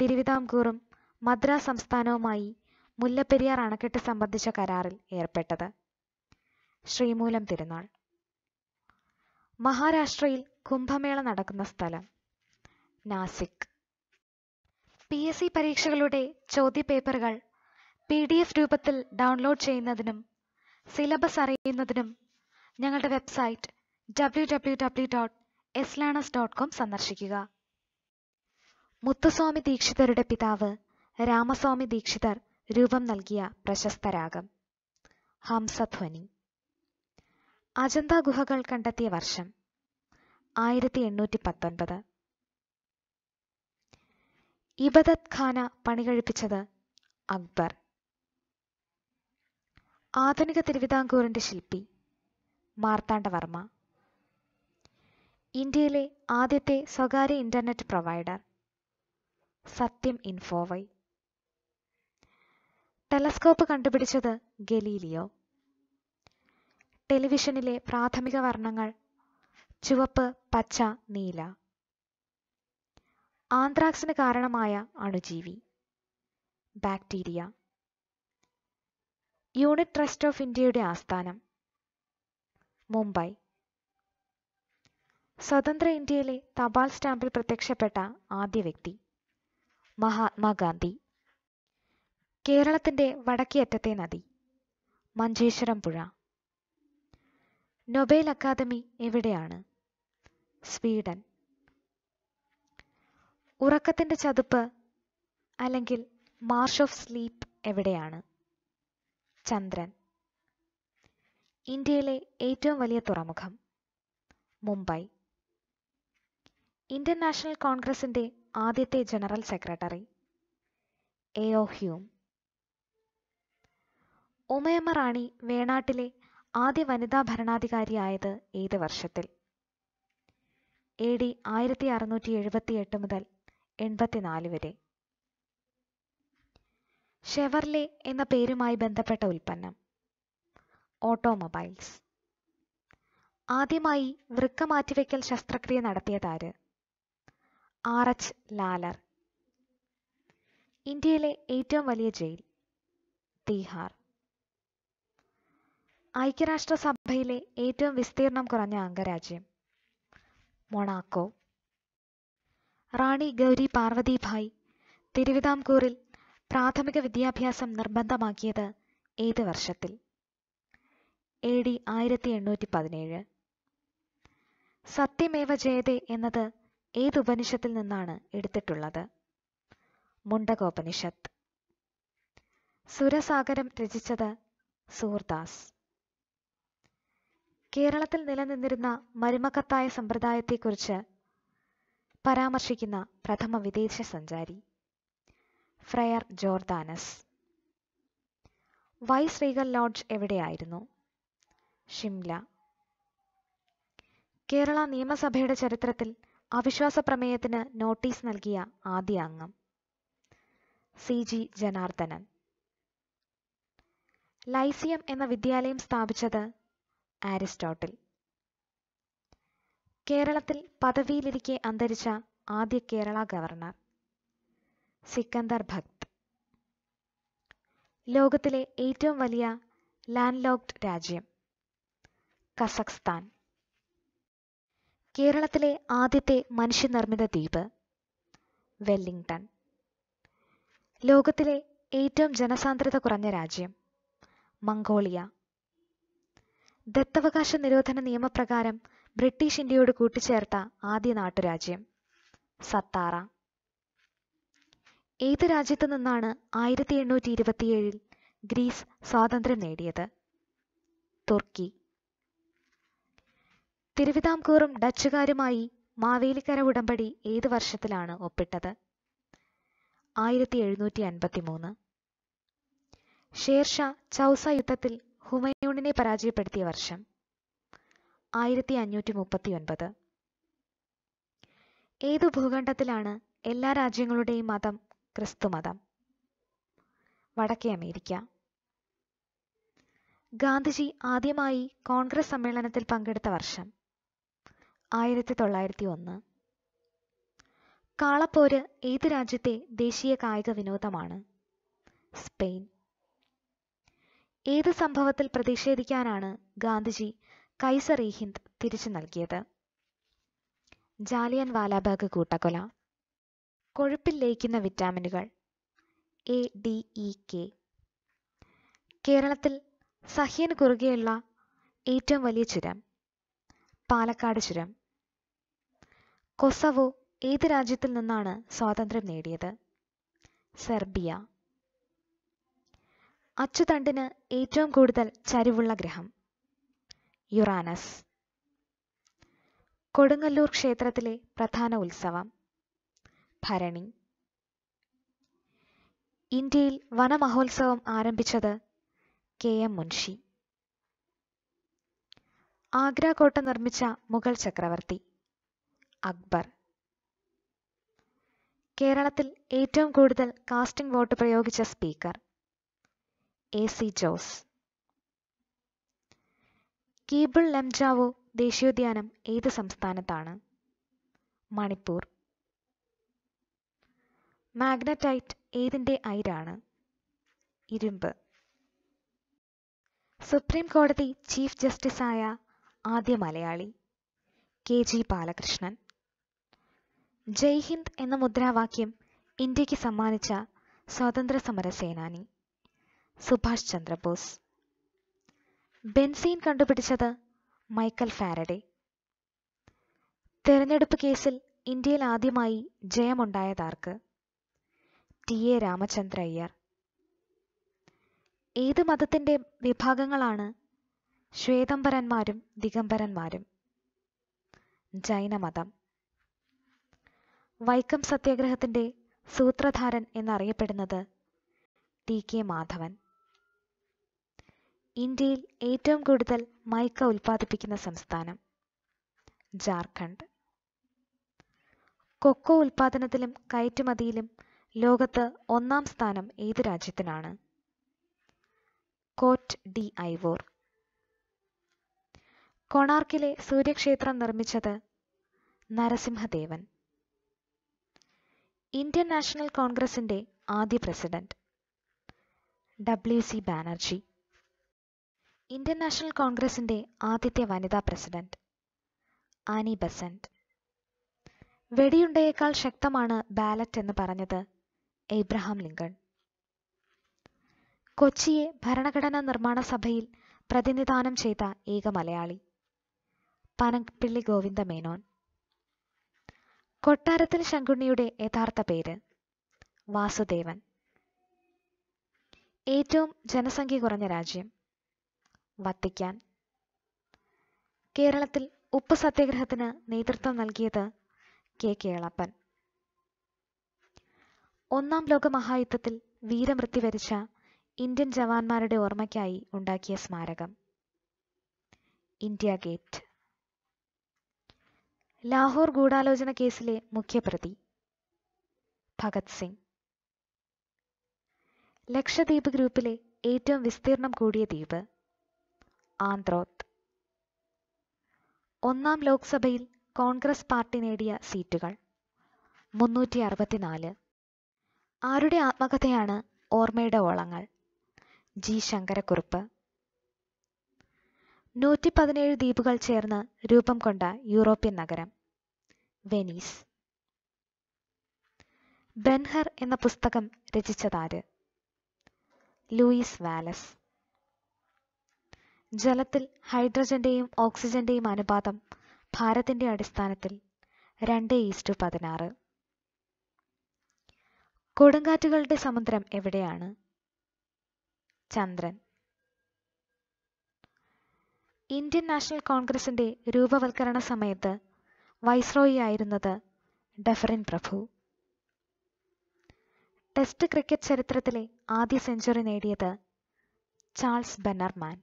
തിരുവിതാംകൂറും മദ്രാസ് സംസ്ഥാനവുമായി മുല്ലപ്പെരിയാർ അണക്കെട്ട് സംബന്ധിച്ച കരാറിൽ ഏർപ്പെട്ടത് ശ്രീമൂലം തിരുനാൾ മഹാരാഷ്ട്രയിൽ കുംഭമേള നടക്കുന്ന സ്ഥലം നാസിക് പി എസ് സി പരീക്ഷകളുടെ ചോദ്യപേപ്പറുകൾ പി ഡി എഫ് രൂപത്തിൽ ഡൗൺലോഡ് ചെയ്യുന്നതിനും സിലബസ് അറിയുന്നതിനും ഞങ്ങളുടെ website W W W dot ലാണസ് ഡോട്ട് കോം സന്ദർശിക്കുക മുത്തുസ്വാമി ദീക്ഷിതരുടെ പിതാവ് രാമസ്വാമി ദീക്ഷിതർ രൂപം നൽകിയ പ്രശസ്ത രാഗം ഹംസധ്വനി അജന്ത ഗുഹകൾ കണ്ടെത്തിയ വർഷം ആയിരത്തി എണ്ണൂറ്റി പത്തൊൻപത് ഇബദത് ഖാന പണികഴിപ്പിച്ചത് അക്ബർ ആധുനിക തിരുവിതാംകൂറിന്റെ ശില്പി മാർത്താണ്ഡവർമ്മ ഇന്ത്യയിലെ ആദ്യത്തെ സ്വകാര്യ ഇന്റർനെറ്റ് പ്രൊവൈഡർ സത്യം ഇൻഫോവൈ ടെലസ്കോപ്പ് കണ്ടുപിടിച്ചത് ഗലീലിയോ ടെലിവിഷനിലെ പ്രാഥമിക വർണ്ണങ്ങൾ ചുവപ്പ് പച്ച നീല ആന്ത്രാക്സിന് കാരണമായ അണുജീവി ബാക്ടീരിയ യൂണിറ്റ് ട്രസ്റ്റ് ഓഫ് ഇന്ത്യയുടെ ആസ്ഥാനം മുംബൈ സ്വതന്ത്ര ഇന്ത്യയിലെ തപാൽ സ്റ്റാമ്പിൽ പ്രത്യക്ഷപ്പെട്ട ആദ്യ വ്യക്തി മഹാത്മാഗാന്ധി കേരളത്തിൻ്റെ വടക്കേറ്റത്തെ നദി മഞ്ചേശ്വരം പുഴ നൊബേൽ അക്കാദമി എവിടെയാണ് സ്വീഡൻ ഉറക്കത്തിൻ്റെ ചതുപ്പ് അല്ലെങ്കിൽ മാർഷ് ഓഫ് സ്ലീപ്പ് എവിടെയാണ് ചന്ദ്രൻ ഇന്ത്യയിലെ ഏറ്റവും വലിയ തുറമുഖം മുംബൈ ഇന്ത്യൻ നാഷണൽ കോൺഗ്രസിൻ്റെ ആദ്യത്തെ general secretary A O Hume Umayamma Rani വേണാട്ടിലെ ആദ്യ വനിതാ ഭരണാധികാരിയായത് ഏത് വർഷത്തിൽ എ ഡി ആയിരത്തി അറുന്നൂറ്റി എട്ട് മുതൽ എൺപത്തിനാല് വരെ ഷെവർലെ എന്ന പേരുമായി ബന്ധപ്പെട്ട ഉൽപ്പന്നം ഓട്ടോമൊബൈൽസ് ആദ്യമായി വൃക്ക മാറ്റിവെക്കൽ ശസ്ത്രക്രിയ നടത്തിയതാര് ആർ എച്ച് ലാലർ ഇന്ത്യയിലെ ഏറ്റവും വലിയ ജയിൽ തീഹാർ ഐക്യരാഷ്ട്രസഭയിലെ ഏറ്റവും വിസ്തീർണം കുറഞ്ഞ അംഗരാജ്യം മൊണാക്കോ റാണി ഗൗരി പാർവതിഭായ് തിരുവിതാംകൂറിൽ പ്രാഥമിക വിദ്യാഭ്യാസം നിർബന്ധമാക്കിയത് ഏത് വർഷത്തിൽ എ ഡി ആയിരത്തി എണ്ണൂറ്റി പതിനേഴ് സത്യമേവ ജയതേ എന്നത് ഏത് ഉപനിഷത്തിൽ നിന്നാണ് എടുത്തിട്ടുള്ളത് മുണ്ടകോപനിഷത്ത് സുരസാഗരം രചിച്ചത് സൂർദാസ് കേരളത്തിൽ നിലനിന്നിരുന്ന മരുമക്കത്തായ സമ്പ്രദായത്തെക്കുറിച്ച് പരാമർശിക്കുന്ന പ്രഥമ വിദേശ സഞ്ചാരി friar Jordanus vice regal lodge എവിടെയായിരുന്നു ഷിംല കേരള നിയമസഭയുടെ ചരിത്രത്തിൽ അവിശ്വാസ പ്രമേയത്തിന് നോട്ടീസ് നൽകിയ ആദ്യ അംഗം സി ജി ജനാർദ്ദനൻ ലൈസിയം എന്ന വിദ്യാലയം സ്ഥാപിച്ചത് ആരിസ്റ്റോട്ടിൽ കേരളത്തിൽ പദവിയിലിരിക്കെ അന്തരിച്ച ആദ്യ കേരള ഗവർണർ സിക്കന്ദർ ഭക്ത് ലോകത്തിലെ ഏറ്റവും വലിയ ലാൻഡ് ലോക്ഡ് രാജ്യം കസക്സ്ഥാൻ കേരളത്തിലെ ആദ്യത്തെ മനുഷ്യനിർമ്മിത ദ്വീപ് വെല്ലിംഗ്ടൺ ലോകത്തിലെ ഏറ്റവും ജനസാന്ദ്രത കുറഞ്ഞ രാജ്യം മംഗോളിയ ദത്തവകാശ നിരോധന നിയമപ്രകാരം ബ്രിട്ടീഷ് ഇന്ത്യയോട് കൂട്ടിച്ചേർത്ത ആദ്യ നാട്ടുരാജ്യം സത്താറ ഏത് രാജ്യത്തു നിന്നാണ് ആയിരത്തി എണ്ണൂറ്റി ഇരുപത്തിയേഴിൽ ഗ്രീസ് സ്വാതന്ത്ര്യം നേടിയത് തുർക്കി തിരുവിതാംകൂറും ഡച്ചുകാരുമായി മാവേലിക്കര ഉടമ്പടി ഏത് വർഷത്തിലാണ് ഒപ്പിട്ടത് ആയിരത്തി എഴുന്നൂറ്റി അൻപത്തി മൂന്ന് ഷേർഷാ ചൗസ യുദ്ധത്തിൽ ഹുമയൂണിനെ പരാജയപ്പെടുത്തിയ വർഷം ആയിരത്തി അഞ്ഞൂറ്റി മുപ്പത്തി ഒൻപത് ഏതു ഭൂഖണ്ഡത്തിലാണ് എല്ലാ രാജ്യങ്ങളുടെയും മതം ക്രിസ്തുമതം വടക്കേ അമേരിക്ക ഗാന്ധിജി ആദ്യമായി കോൺഗ്രസ് സമ്മേളനത്തിൽ പങ്കെടുത്ത വർഷം ആയിരത്തി തൊള്ളായിരത്തി ഒന്ന് കാളപ്പോര് ഏത് രാജ്യത്തെ ദേശീയ കായിക വിനോദമാണ് സ്പെയിൻ ഏത് സംഭവത്തിൽ പ്രതിഷേധിക്കാനാണ് ഗാന്ധിജി കൈസർ ഇ ഹിന്ദ് തിരിച്ചു നൽകിയത് ജാലിയൻ വാലാബാഗ് കൂട്ടക്കൊല കൊഴുപ്പിൽ ലയിക്കുന്ന വിറ്റാമിനുകൾ എ ഡി ഇ കെ കേരളത്തിൽ സഹ്യന് കുറുകെയുള്ള ഏറ്റവും വലിയ ചുരം പാലക്കാട് ചുരം കൊസവോ ഏത് രാജ്യത്തിൽ നിന്നാണ് സ്വാതന്ത്ര്യം നേടിയത് സെർബിയ അച്ചുതണ്ടിന് ഏറ്റവും കൂടുതൽ ചരിവുള്ള ഗ്രഹം യുറാനസ് കൊടുങ്ങല്ലൂർ ക്ഷേത്രത്തിലെ പ്രധാന ഉത്സവം ഭരണി ഇന്ത്യയിൽ വനമഹോത്സവം ആരംഭിച്ചത് കെ എം മുൻഷി ആഗ്ര കോട്ട നിർമ്മിച്ച മുഗൾ ചക്രവർത്തി അക്ബർ കേരളത്തിൽ ഏറ്റവും കൂടുതൽ കാസ്റ്റിംഗ് വോട്ട് പ്രയോഗിച്ച speaker A C Jose Keibul Lamjao ദേശീയോദ്യാനം ഏത് സംസ്ഥാനത്താണ് മണിപ്പൂർ മാഗ്നറ്റൈറ്റ് ഏതിൻ്റെ അയിരാണ് ഇരുമ്പ് സുപ്രീം കോടതി ചീഫ് ജസ്റ്റിസായ ആദ്യ മലയാളി കെ ജി ബാലകൃഷ്ണൻ ജയ് ഹിന്ദ് എന്ന മുദ്രാവാക്യം ഇന്ത്യക്ക് സമ്മാനിച്ച സ്വാതന്ത്ര്യ സമര സേനാനി സുഭാഷ് ചന്ദ്രബോസ് ബെൻസീൻ കണ്ടുപിടിച്ചത് മൈക്കൽ ഫാരഡെ തെരഞ്ഞെടുപ്പ് കേസിൽ ഇന്ത്യയിൽ ആദ്യമായി ജയമുണ്ടായതാർക്ക് ടി എ രാമചന്ദ്ര അയ്യർ ഏത് മതത്തിൻ്റെ വിഭാഗങ്ങളാണ് ശ്വേതംബരന്മാരും ദിഗംബരന്മാരും ജൈനമതം വൈക്കം സത്യാഗ്രഹത്തിൻ്റെ സൂത്രധാരൻ എന്നറിയപ്പെടുന്നത് ടി കെ മാധവൻ ഇന്ത്യയിൽ ഏറ്റവും കൂടുതൽ മൈക്ക ഉൽപ്പാദിപ്പിക്കുന്ന സംസ്ഥാനം ജാർഖണ്ഡ് കൊക്കോ ഉൽപ്പാദനത്തിലും കയറ്റുമതിയിലും ലോകത്ത് ഒന്നാം സ്ഥാനം ഏത് രാജ്യത്തിനാണ് കോറ്റ് ഡി ഐവോർ കൊണാർക്കിലെ സൂര്യക്ഷേത്രം നിർമ്മിച്ചത് നരസിംഹദേവൻ ഇന്ത്യൻ നാഷണൽ കോൺഗ്രസിന്റെ ആദ്യ president W C Banerjee Indian national കോൺഗ്രസിന്റെ ആദ്യത്തെ വനിതാ പ്രസിഡന്റ് ആനി ബസന്റ് വെടിയുണ്ടയേക്കാൾ ശക്തമാണ് ബാലറ്റ് എന്ന് പറഞ്ഞത് എബ്രഹാം ലിങ്കൺ കൊച്ചിയെ ഭരണഘടനാ നിർമ്മാണ സഭയിൽ പ്രതിനിധാനം ചെയ്ത ഏക മലയാളി പനപ്പിള്ളി ഗോവിന്ദ മേനോൻ കൊട്ടാരത്തിൽ ശങ്കുണ്ണിയുടെ യഥാർത്ഥ പേര് വാസുദേവൻ ഏറ്റവും ജനസംഖ്യ കുറഞ്ഞ രാജ്യം വത്തിക്കാൻ കേരളത്തിൽ ഉപ്പ് സത്യാഗ്രഹത്തിന് നേതൃത്വം നൽകിയത് കെ കേളപ്പൻ ഒന്നാം ലോക മഹായുദ്ധത്തിൽ വീരമൃത്യു വരിച്ച ഇന്ത്യൻ ജവാന്മാരുടെ ഓർമ്മയ്ക്കായി ഉണ്ടാക്കിയ സ്മാരകം ഇന്ത്യ ഗേറ്റ് ലാഹോർ ഗൂഢാലോചന കേസിലെ മുഖ്യപ്രതി ഭഗത് സിംഗ് ലക്ഷദ്വീപ് ഗ്രൂപ്പിലെ ഏറ്റവും വിസ്തീർണം കൂടിയ ദ്വീപ് ആന്ത്രോത്ത് ഒന്നാം ലോക്സഭയിൽ കോൺഗ്രസ് പാർട്ടി നേടിയ സീറ്റുകൾ മുന്നൂറ്റി അറുപത്തിനാല് ആരുടെ ആത്മകഥയാണ് ഓർമ്മയുടെ ഓളങ്ങൾ ജി ശങ്കരക്കുറുപ്പ് നൂറ്റി പതിനേഴ് ദ്വീപുകൾ ചേർന്ന് രൂപം കൊണ്ട യൂറോപ്യൻ നഗരം വെനീസ് ബെൻഹർ എന്ന പുസ്തകം രചിച്ചതാര് ലൂയിസ് വാലസ് ജലത്തിൽ ഹൈഡ്രജന്റെയും ഓക്സിജന്റെയും അനുപാതം ഭാരത്തിന്റെ അടിസ്ഥാനത്തിൽ രണ്ട് ഈസ്റ്റു പതിനാറ് കൊടുങ്കാറ്റുകളുടെ സമുദ്രം എവിടെയാണ് ചന്ദ്രൻ ഇന്ത്യൻ നാഷണൽ കോൺഗ്രസിന്റെ രൂപവൽക്കരണ സമയത്ത് വൈസ്രോയി ആയിരുന്നത് ഡെഫറിൻ പ്രഭു ടെസ്റ്റ് ക്രിക്കറ്റ് ചരിത്രത്തിലെ ആദ്യ സെഞ്ചുറി നേടിയത് ചാൾസ് ബെന്നർമാൻ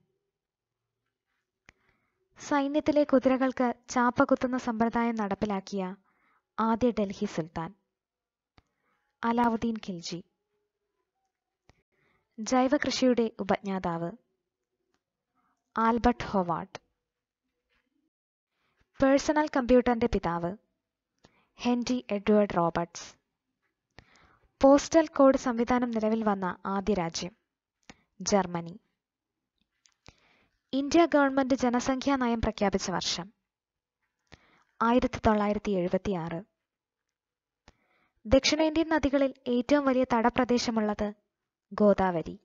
സൈന്യത്തിലെ കുതിരകൾക്ക് ചാപ്പ കുത്തുന്ന സമ്പ്രദായം നടപ്പിലാക്കിയ ആദ്യ ഡൽഹി സുൽത്താൻ അലാവുദ്ദീൻ ഖിൽജി ജൈവ കൃഷിയുടെ ഉപജ്ഞാതാവ് ആൽബർട്ട് ഹോവാർട്ട് പേഴ്സണൽ കമ്പ്യൂട്ടറിന്റെ പിതാവ് Henry Edward Roberts postal code സംവിധാനം നിലവിൽ വന്ന ആദ്യ രാജ്യം ജർമ്മനി ഇന്ത്യ ഗവൺമെന്റ് ജനസംഖ്യാ നയം പ്രഖ്യാപിച്ച വർഷം ആയിരത്തി തൊള്ളായിരത്തി എഴുപത്തി ആറ് ദക്ഷിണേന്ത്യൻ നദികളിൽ ഏറ്റവും വലിയ തടപ്രദേശമുള്ളത് ഗോദാവരി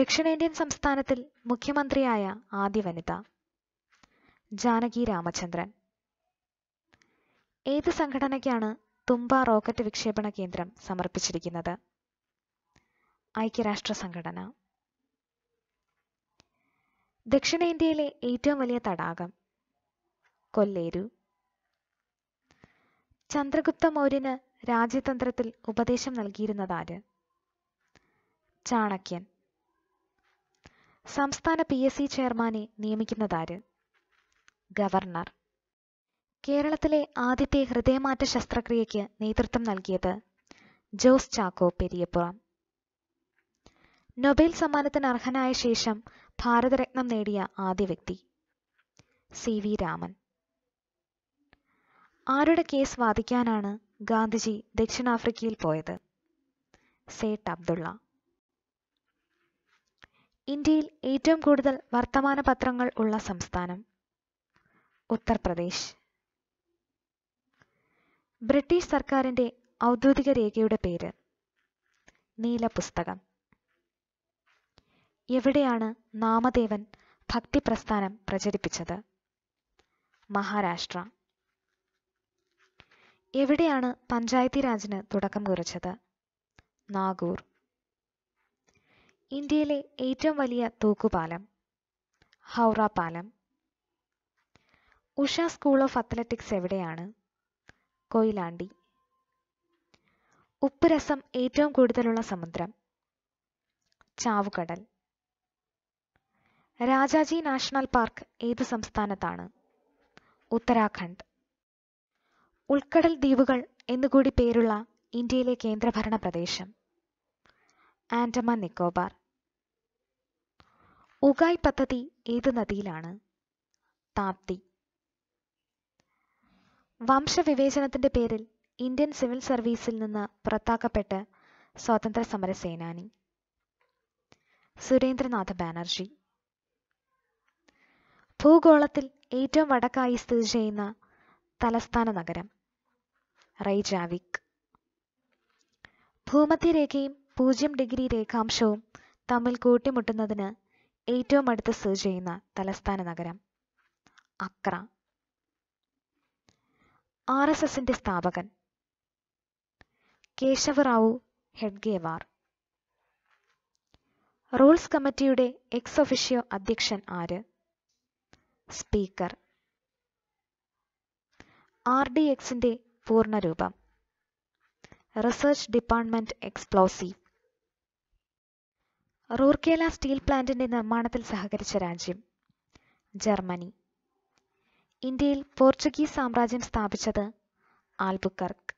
ദക്ഷിണേന്ത്യൻ സംസ്ഥാനത്തിൽ മുഖ്യമന്ത്രിയായ ആദ്യ വനിത ജാനകി രാമചന്ദ്രൻ ഏത് സംഘടനയ്ക്കാണ് തുമ്പ റോക്കറ്റ് വിക്ഷേപണ കേന്ദ്രം സമർപ്പിച്ചിരിക്കുന്നത് ഐക്യരാഷ്ട്ര സംഘടന ദക്ഷിണേന്ത്യയിലെ ഏറ്റവും വലിയ തടാകം കൊല്ലേരു ചന്ദ്രഗുപ്ത മൗര്യന് രാജ്യതന്ത്രത്തിൽ ഉപദേശം നൽകിയിരുന്നതാര് ചാണക്യൻ സംസ്ഥാന പി എസ് സി ചെയർമാനെ നിയമിക്കുന്നതാര് ഗവർണർ കേരളത്തിലെ ആദ്യത്തെ ഹൃദയമാറ്റ ശസ്ത്രക്രിയയ്ക്ക് നേതൃത്വം നൽകിയത് ജോസ് ചാക്കോ പെരിയപ്പുറം നൊബേൽ സമ്മാനത്തിന് അർഹനായ ശേഷം ഭാരതരത്നം നേടിയ ആദ്യ വ്യക്തി സി വി രാമൻ ആരുടെ കേസ് വാദിക്കാനാണ് ഗാന്ധിജി ദക്ഷിണാഫ്രിക്കയിൽ പോയത് സേട്ട് അബ്ദുള്ള ഇന്ത്യയിൽ ഏറ്റവും കൂടുതൽ വർത്തമാന പത്രങ്ങൾ ഉള്ള സംസ്ഥാനം ഉത്തർപ്രദേശ് ബ്രിട്ടീഷ് സർക്കാരിൻ്റെ ഔദ്യോഗിക രേഖയുടെ പേര് നീലപുസ്തകം എവിടെയാണ് നാമദേവൻ ഭക്തി പ്രസ്ഥാനം പ്രചരിപ്പിച്ചത് മഹാരാഷ്ട്ര എവിടെയാണ് പഞ്ചായത്തി രാജിന് തുടക്കം കുറിച്ചത് നാഗൂർ ഇന്ത്യയിലെ ഏറ്റവും വലിയ തൂക്കുപാലം ഹൗറ പാലം ഉഷ സ്കൂൾ ഓഫ് അത്ലറ്റിക്സ് എവിടെയാണ് കൊയിലാണ്ടി ഉപ്പുരസം ഏറ്റവും കൂടുതലുള്ള സമുദ്രം ചാവുകടൽ രാജാജി നാഷണൽ പാർക്ക് ഏത് സംസ്ഥാനത്താണ് ഉത്തരാഖണ്ഡ് ഉൾക്കടൽ ദ്വീപുകൾ എന്നുകൂടി പേരുള്ള ഇന്ത്യയിലെ കേന്ദ്രഭരണ പ്രദേശം ആൻഡമാൻ നിക്കോബാർ ഉഗായ് പദ്ധതി ഏത് നദിയിലാണ് താപ്തി വംശവിവേചനത്തിന്റെ പേരിൽ ഇന്ത്യൻ സിവിൽ സർവീസിൽ നിന്ന് പുറത്താക്കപ്പെട്ട് സ്വാതന്ത്ര്യ സമര സേനാനി സുരേന്ദ്രനാഥ് ബാനർജി ഭൂഗോളത്തിൽ ഏറ്റവും വടക്കായി സ്ഥിതി ചെയ്യുന്ന തലസ്ഥാന നഗരം റൈജാവിക് ഭൂമധ്യരേഖയും പൂജ്യം ഡിഗ്രി രേഖാംശവും തമ്മിൽ കൂട്ടിമുട്ടുന്നതിന് ഏറ്റവും അടുത്ത് സ്ഥിതി ചെയ്യുന്ന തലസ്ഥാന നഗരം അക്ര ആർ എസ് എസിന്റെ സ്ഥാപകൻ കേശവറാവു ഹെഡ്ഗേവാർ റൂൾസ് കമ്മിറ്റിയുടെ എക്സ് ഒഫീഷ്യോ അധ്യക്ഷൻ ആര് സ്പീക്കർ ആർ ഡി എക്സിന്റെ പൂർണ്ണരൂപം research department explosive Rourkela steel പ്ലാന്റിന്റെ നിർമ്മാണത്തിൽ സഹകരിച്ച രാജ്യം ജർമ്മനി ഇന്ത്യയിൽ പോർച്ചുഗീസ് സാമ്രാജ്യം സ്ഥാപിച്ചത് ആൽബുക്കർക്ക്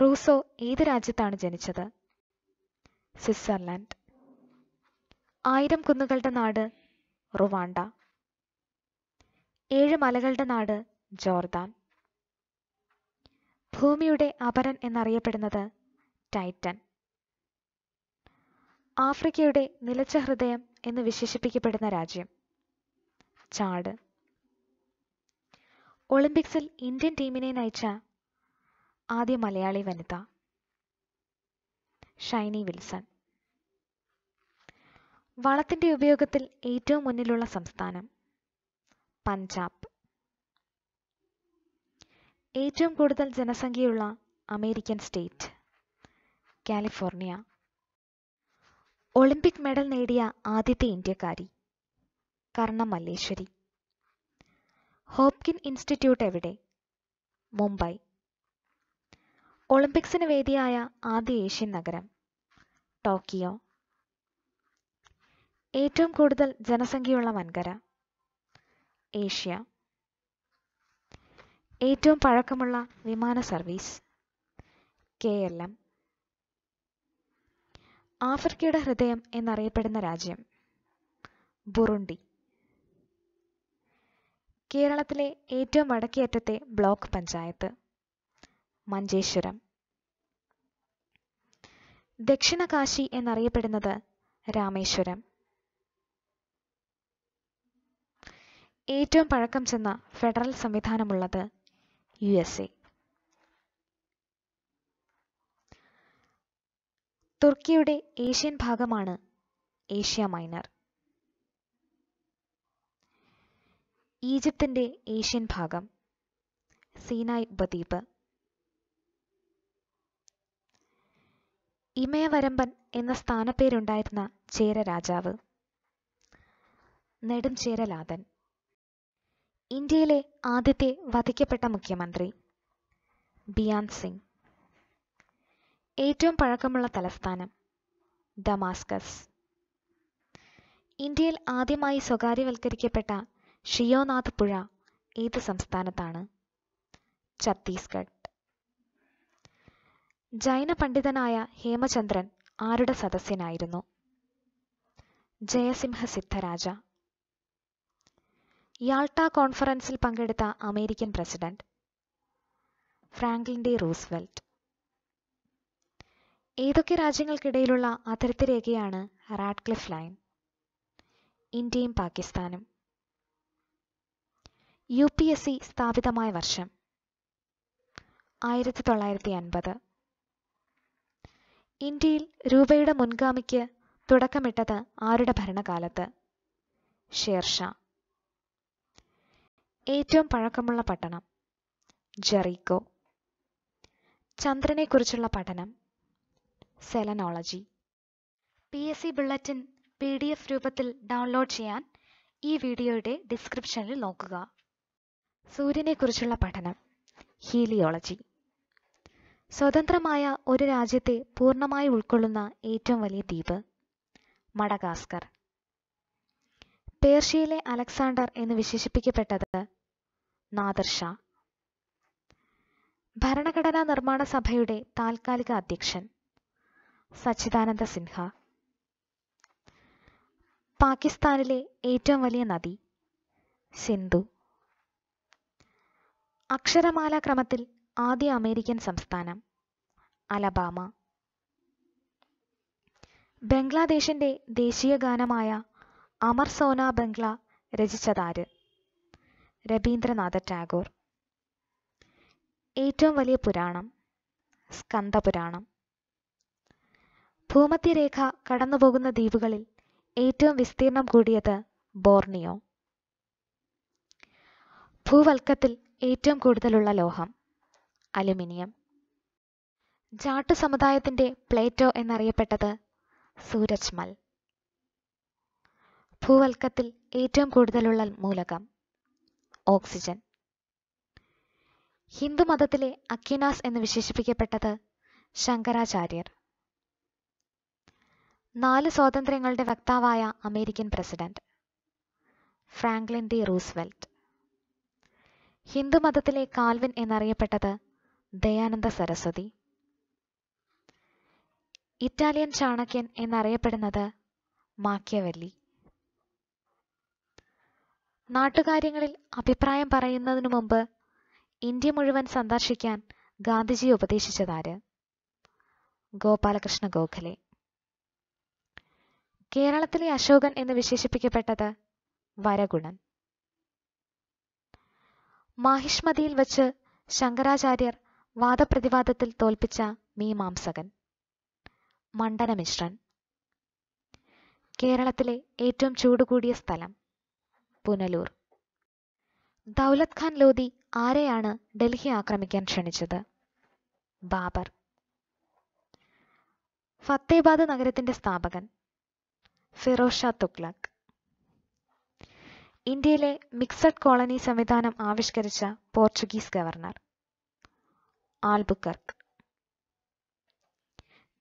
റൂസോ ഏത് രാജ്യത്താണ് ജനിച്ചത് സ്വിറ്റ്സർലൻഡ് ആയിരം കുന്നുകളുടെ നാട് റുവാണ്ട ഏഴ് മലകളുടെ നാട് ജോർദാൻ ഭൂമിയുടെ അപരൻ എന്നറിയപ്പെടുന്നത് ടൈറ്റൻ ആഫ്രിക്കയുടെ നിലച്ച ഹൃദയം എന്ന് വിശേഷിപ്പിക്കപ്പെടുന്ന രാജ്യം ചാട് ഒളിമ്പിക്സിൽ ഇന്ത്യൻ ടീമിനെ നയിച്ച ആദ്യ മലയാളി വനിത ഷൈനി വിൽസൺ വളത്തിന്റെ ഉപയോഗത്തിൽ ഏറ്റവും മുന്നിലുള്ള സംസ്ഥാനം പഞ്ചാബ് ഏറ്റവും കൂടുതൽ ജനസംഖ്യയുള്ള American state California Olympic medal നേടിയ ആദ്യത്തെ ഇന്ത്യക്കാരി കർണ മല്ലേശ്വരി ഹോപ്കിൻ ഇൻസ്റ്റിറ്റ്യൂട്ട് എവിടെ മുംബൈ ഒളിമ്പിക്സിന് വേദിയായ ആദ്യ ഏഷ്യൻ നഗരം ടോക്കിയോ ഏറ്റവും കൂടുതൽ ജനസംഖ്യയുള്ള വൻകര ഏഷ്യ ഏറ്റവും പഴക്കമുള്ള വിമാന സർവീസ് കെ എൽ എം ആഫ്രിക്കയുടെ ഹൃദയം എന്നറിയപ്പെടുന്ന രാജ്യം ബുറുണ്ടി കേരളത്തിലെ ഏറ്റവും വടക്കേയറ്റത്തെ ബ്ലോക്ക് പഞ്ചായത്ത് മഞ്ചേശ്വരം ദക്ഷിണ കാശി എന്നറിയപ്പെടുന്നത് രാമേശ്വരം ഏറ്റവും പഴക്കം ചെന്ന ഫെഡറൽ സംവിധാനമുള്ളത് യു എസ് എ തുർക്കിയുടെ ഏഷ്യൻ ഭാഗമാണ് ഏഷ്യ മൈനർ ഈജിപ്തിന്റെ ഏഷ്യൻ ഭാഗം സീനായ് ഉപദ്വീപ് ഇമയവരമ്പൻ എന്ന സ്ഥാനപ്പേരുണ്ടായിരുന്ന ചേര രാജാവ് നെടുംചേരലാതൻ ഇന്ത്യയിലെ ആദ്യത്തെ വധിക്കപ്പെട്ട മുഖ്യമന്ത്രി ബിയാൻ സിംഗ് ഏറ്റവും പഴക്കമുള്ള തലസ്ഥാനം ദമാസ്കസ് ഇന്ത്യയിൽ ആദ്യമായി സ്വകാര്യവൽക്കരിക്കപ്പെട്ട ഷിയോനാഥ് പുഴ ഏത് സംസ്ഥാനത്താണ് ഛത്തീസ്ഗഡ് ജൈന പണ്ഡിതനായ ഹേമചന്ദ്രൻ ആരുടെ സദസ്യനായിരുന്നു ജയസിംഹ സിദ്ധരാജ യാൾട്ട കോൺഫറൻസിൽ പങ്കെടുത്ത American president Franklin D Roosevelt ഏതൊക്കെ രാജ്യങ്ങൾക്കിടയിലുള്ള അതിർത്തി രേഖയാണ് റാഡ്ക്ലിഫ് ലൈൻ ഇന്ത്യയും പാകിസ്ഥാനും യു പി എസ് സി സ്ഥാപിതമായ വർഷം ആയിരത്തി തൊള്ളായിരത്തി അൻപത് ഇന്ത്യയിൽ രൂപയുടെ മുൻഗാമിക്ക് തുടക്കമിട്ടത് ആരുടെ ഭരണകാലത്ത് ഷേർഷാ ഏറ്റവും പഴക്കമുള്ള പട്ടണം ജെറീക്കോ ചന്ദ്രനെക്കുറിച്ചുള്ള പഠനം selenology P S C bulletin P D F രൂപത്തിൽ ഡൗൺലോഡ് ചെയ്യാൻ ഈ വീഡിയോയുടെ ഡിസ്ക്രിപ്ഷനിൽ നോക്കുക സൂര്യനെക്കുറിച്ചുള്ള പഠനം ഹീലിയോളജി സ്വതന്ത്രമായ ഒരു രാജ്യത്തെ പൂർണ്ണമായി ഉൾക്കൊള്ളുന്ന ഏറ്റവും വലിയ ദ്വീപ് മഡഗാസ്കർ പേർഷ്യയിലെ അലക്സാണ്ടർ എന്ന് വിശേഷിപ്പിക്കപ്പെട്ടത് നാദർഷ ഭരണഘടനാ നിർമ്മാണ സഭയുടെ താൽക്കാലിക അധ്യക്ഷൻ സച്ചിദാനന്ദ സിൻഹ പാകിസ്ഥാനിലെ ഏറ്റവും വലിയ നദി സിന്ധു അക്ഷരമാലാക്രമത്തിൽ ആദ്യ അമേരിക്കൻ സംസ്ഥാനം അലബാമ ബംഗ്ലാദേശിൻ്റെ ദേശീയ ഗാനമായ അമർ സോന ബംഗ്ല രചിച്ചതാര് രവീന്ദ്രനാഥ ടാഗോർ ഏറ്റവും വലിയ പുരാണം സ്കന്ദപുരാണം ഭൂമധ്യരേഖ കടന്നുപോകുന്ന ദ്വീപുകളിൽ ഏറ്റവും വിസ്തീർണം കൂടിയത് ബോർണിയോ ഭൂവൽക്കത്തിൽ ഏറ്റവും കൂടുതലുള്ള ലോഹം അലുമിനിയം ജാട്ടു സമുദായത്തിൻ്റെ പ്ലേറ്റോ എന്നറിയപ്പെട്ടത് സൂരജ്മൽ ഭൂവൽക്കത്തിൽ ഏറ്റവും കൂടുതലുള്ള മൂലകം ഓക്സിജൻ ഹിന്ദു മതത്തിലെ അക്യനാസ് എന്ന് വിശേഷിപ്പിക്കപ്പെട്ടത് ശങ്കരാചാര്യർ നാല് സ്വാതന്ത്ര്യങ്ങളുടെ വക്താവായ American president Franklin D Roosevelt ഹിന്ദുമതത്തിലെ കാൽവിൻ എന്നറിയപ്പെട്ടത് ദയാനന്ദ സരസ്വതി ഇറ്റാലിയൻ ചാണക്യൻ എന്നറിയപ്പെടുന്നത് മാക്യവല്ലി നാട്ടുകാര്യങ്ങളിൽ അഭിപ്രായം പറയുന്നതിനു മുമ്പ് ഇന്ത്യ മുഴുവൻ സന്ദർശിക്കാൻ ഗാന്ധിജി ഉപദേശിച്ചതാര് ഗോപാലകൃഷ്ണ ഗോഖലെ കേരളത്തിലെ അശോകൻ എന്ന് വിശേഷിപ്പിക്കപ്പെട്ടത് വരഗുണൻ മാഹിഷ്മതിയിൽ വച്ച് ശങ്കരാചാര്യർ വാദപ്രതിവാദത്തിൽ തോൽപ്പിച്ച മീമാംസകൻ മണ്ഡനമിശ്രൻ കേരളത്തിലെ ഏറ്റവും ചൂടുകൂടിയ സ്ഥലം പുനലൂർ ദൗലത് ഖാൻ ലോധി ആരെയാണ് ഡൽഹി ആക്രമിക്കാൻ ക്ഷണിച്ചത് ബാബർ ഫത്തേബാദ് നഗരത്തിന്റെ സ്ഥാപകൻ ഫിറോഷ തുഗ്ലക് ഇന്ത്യയിലെ മിക്സഡ് കോളനി സംവിധാനം ആവിഷ്കരിച്ച പോർച്ചുഗീസ് ഗവർണർ ആൽബുക്കർക്ക്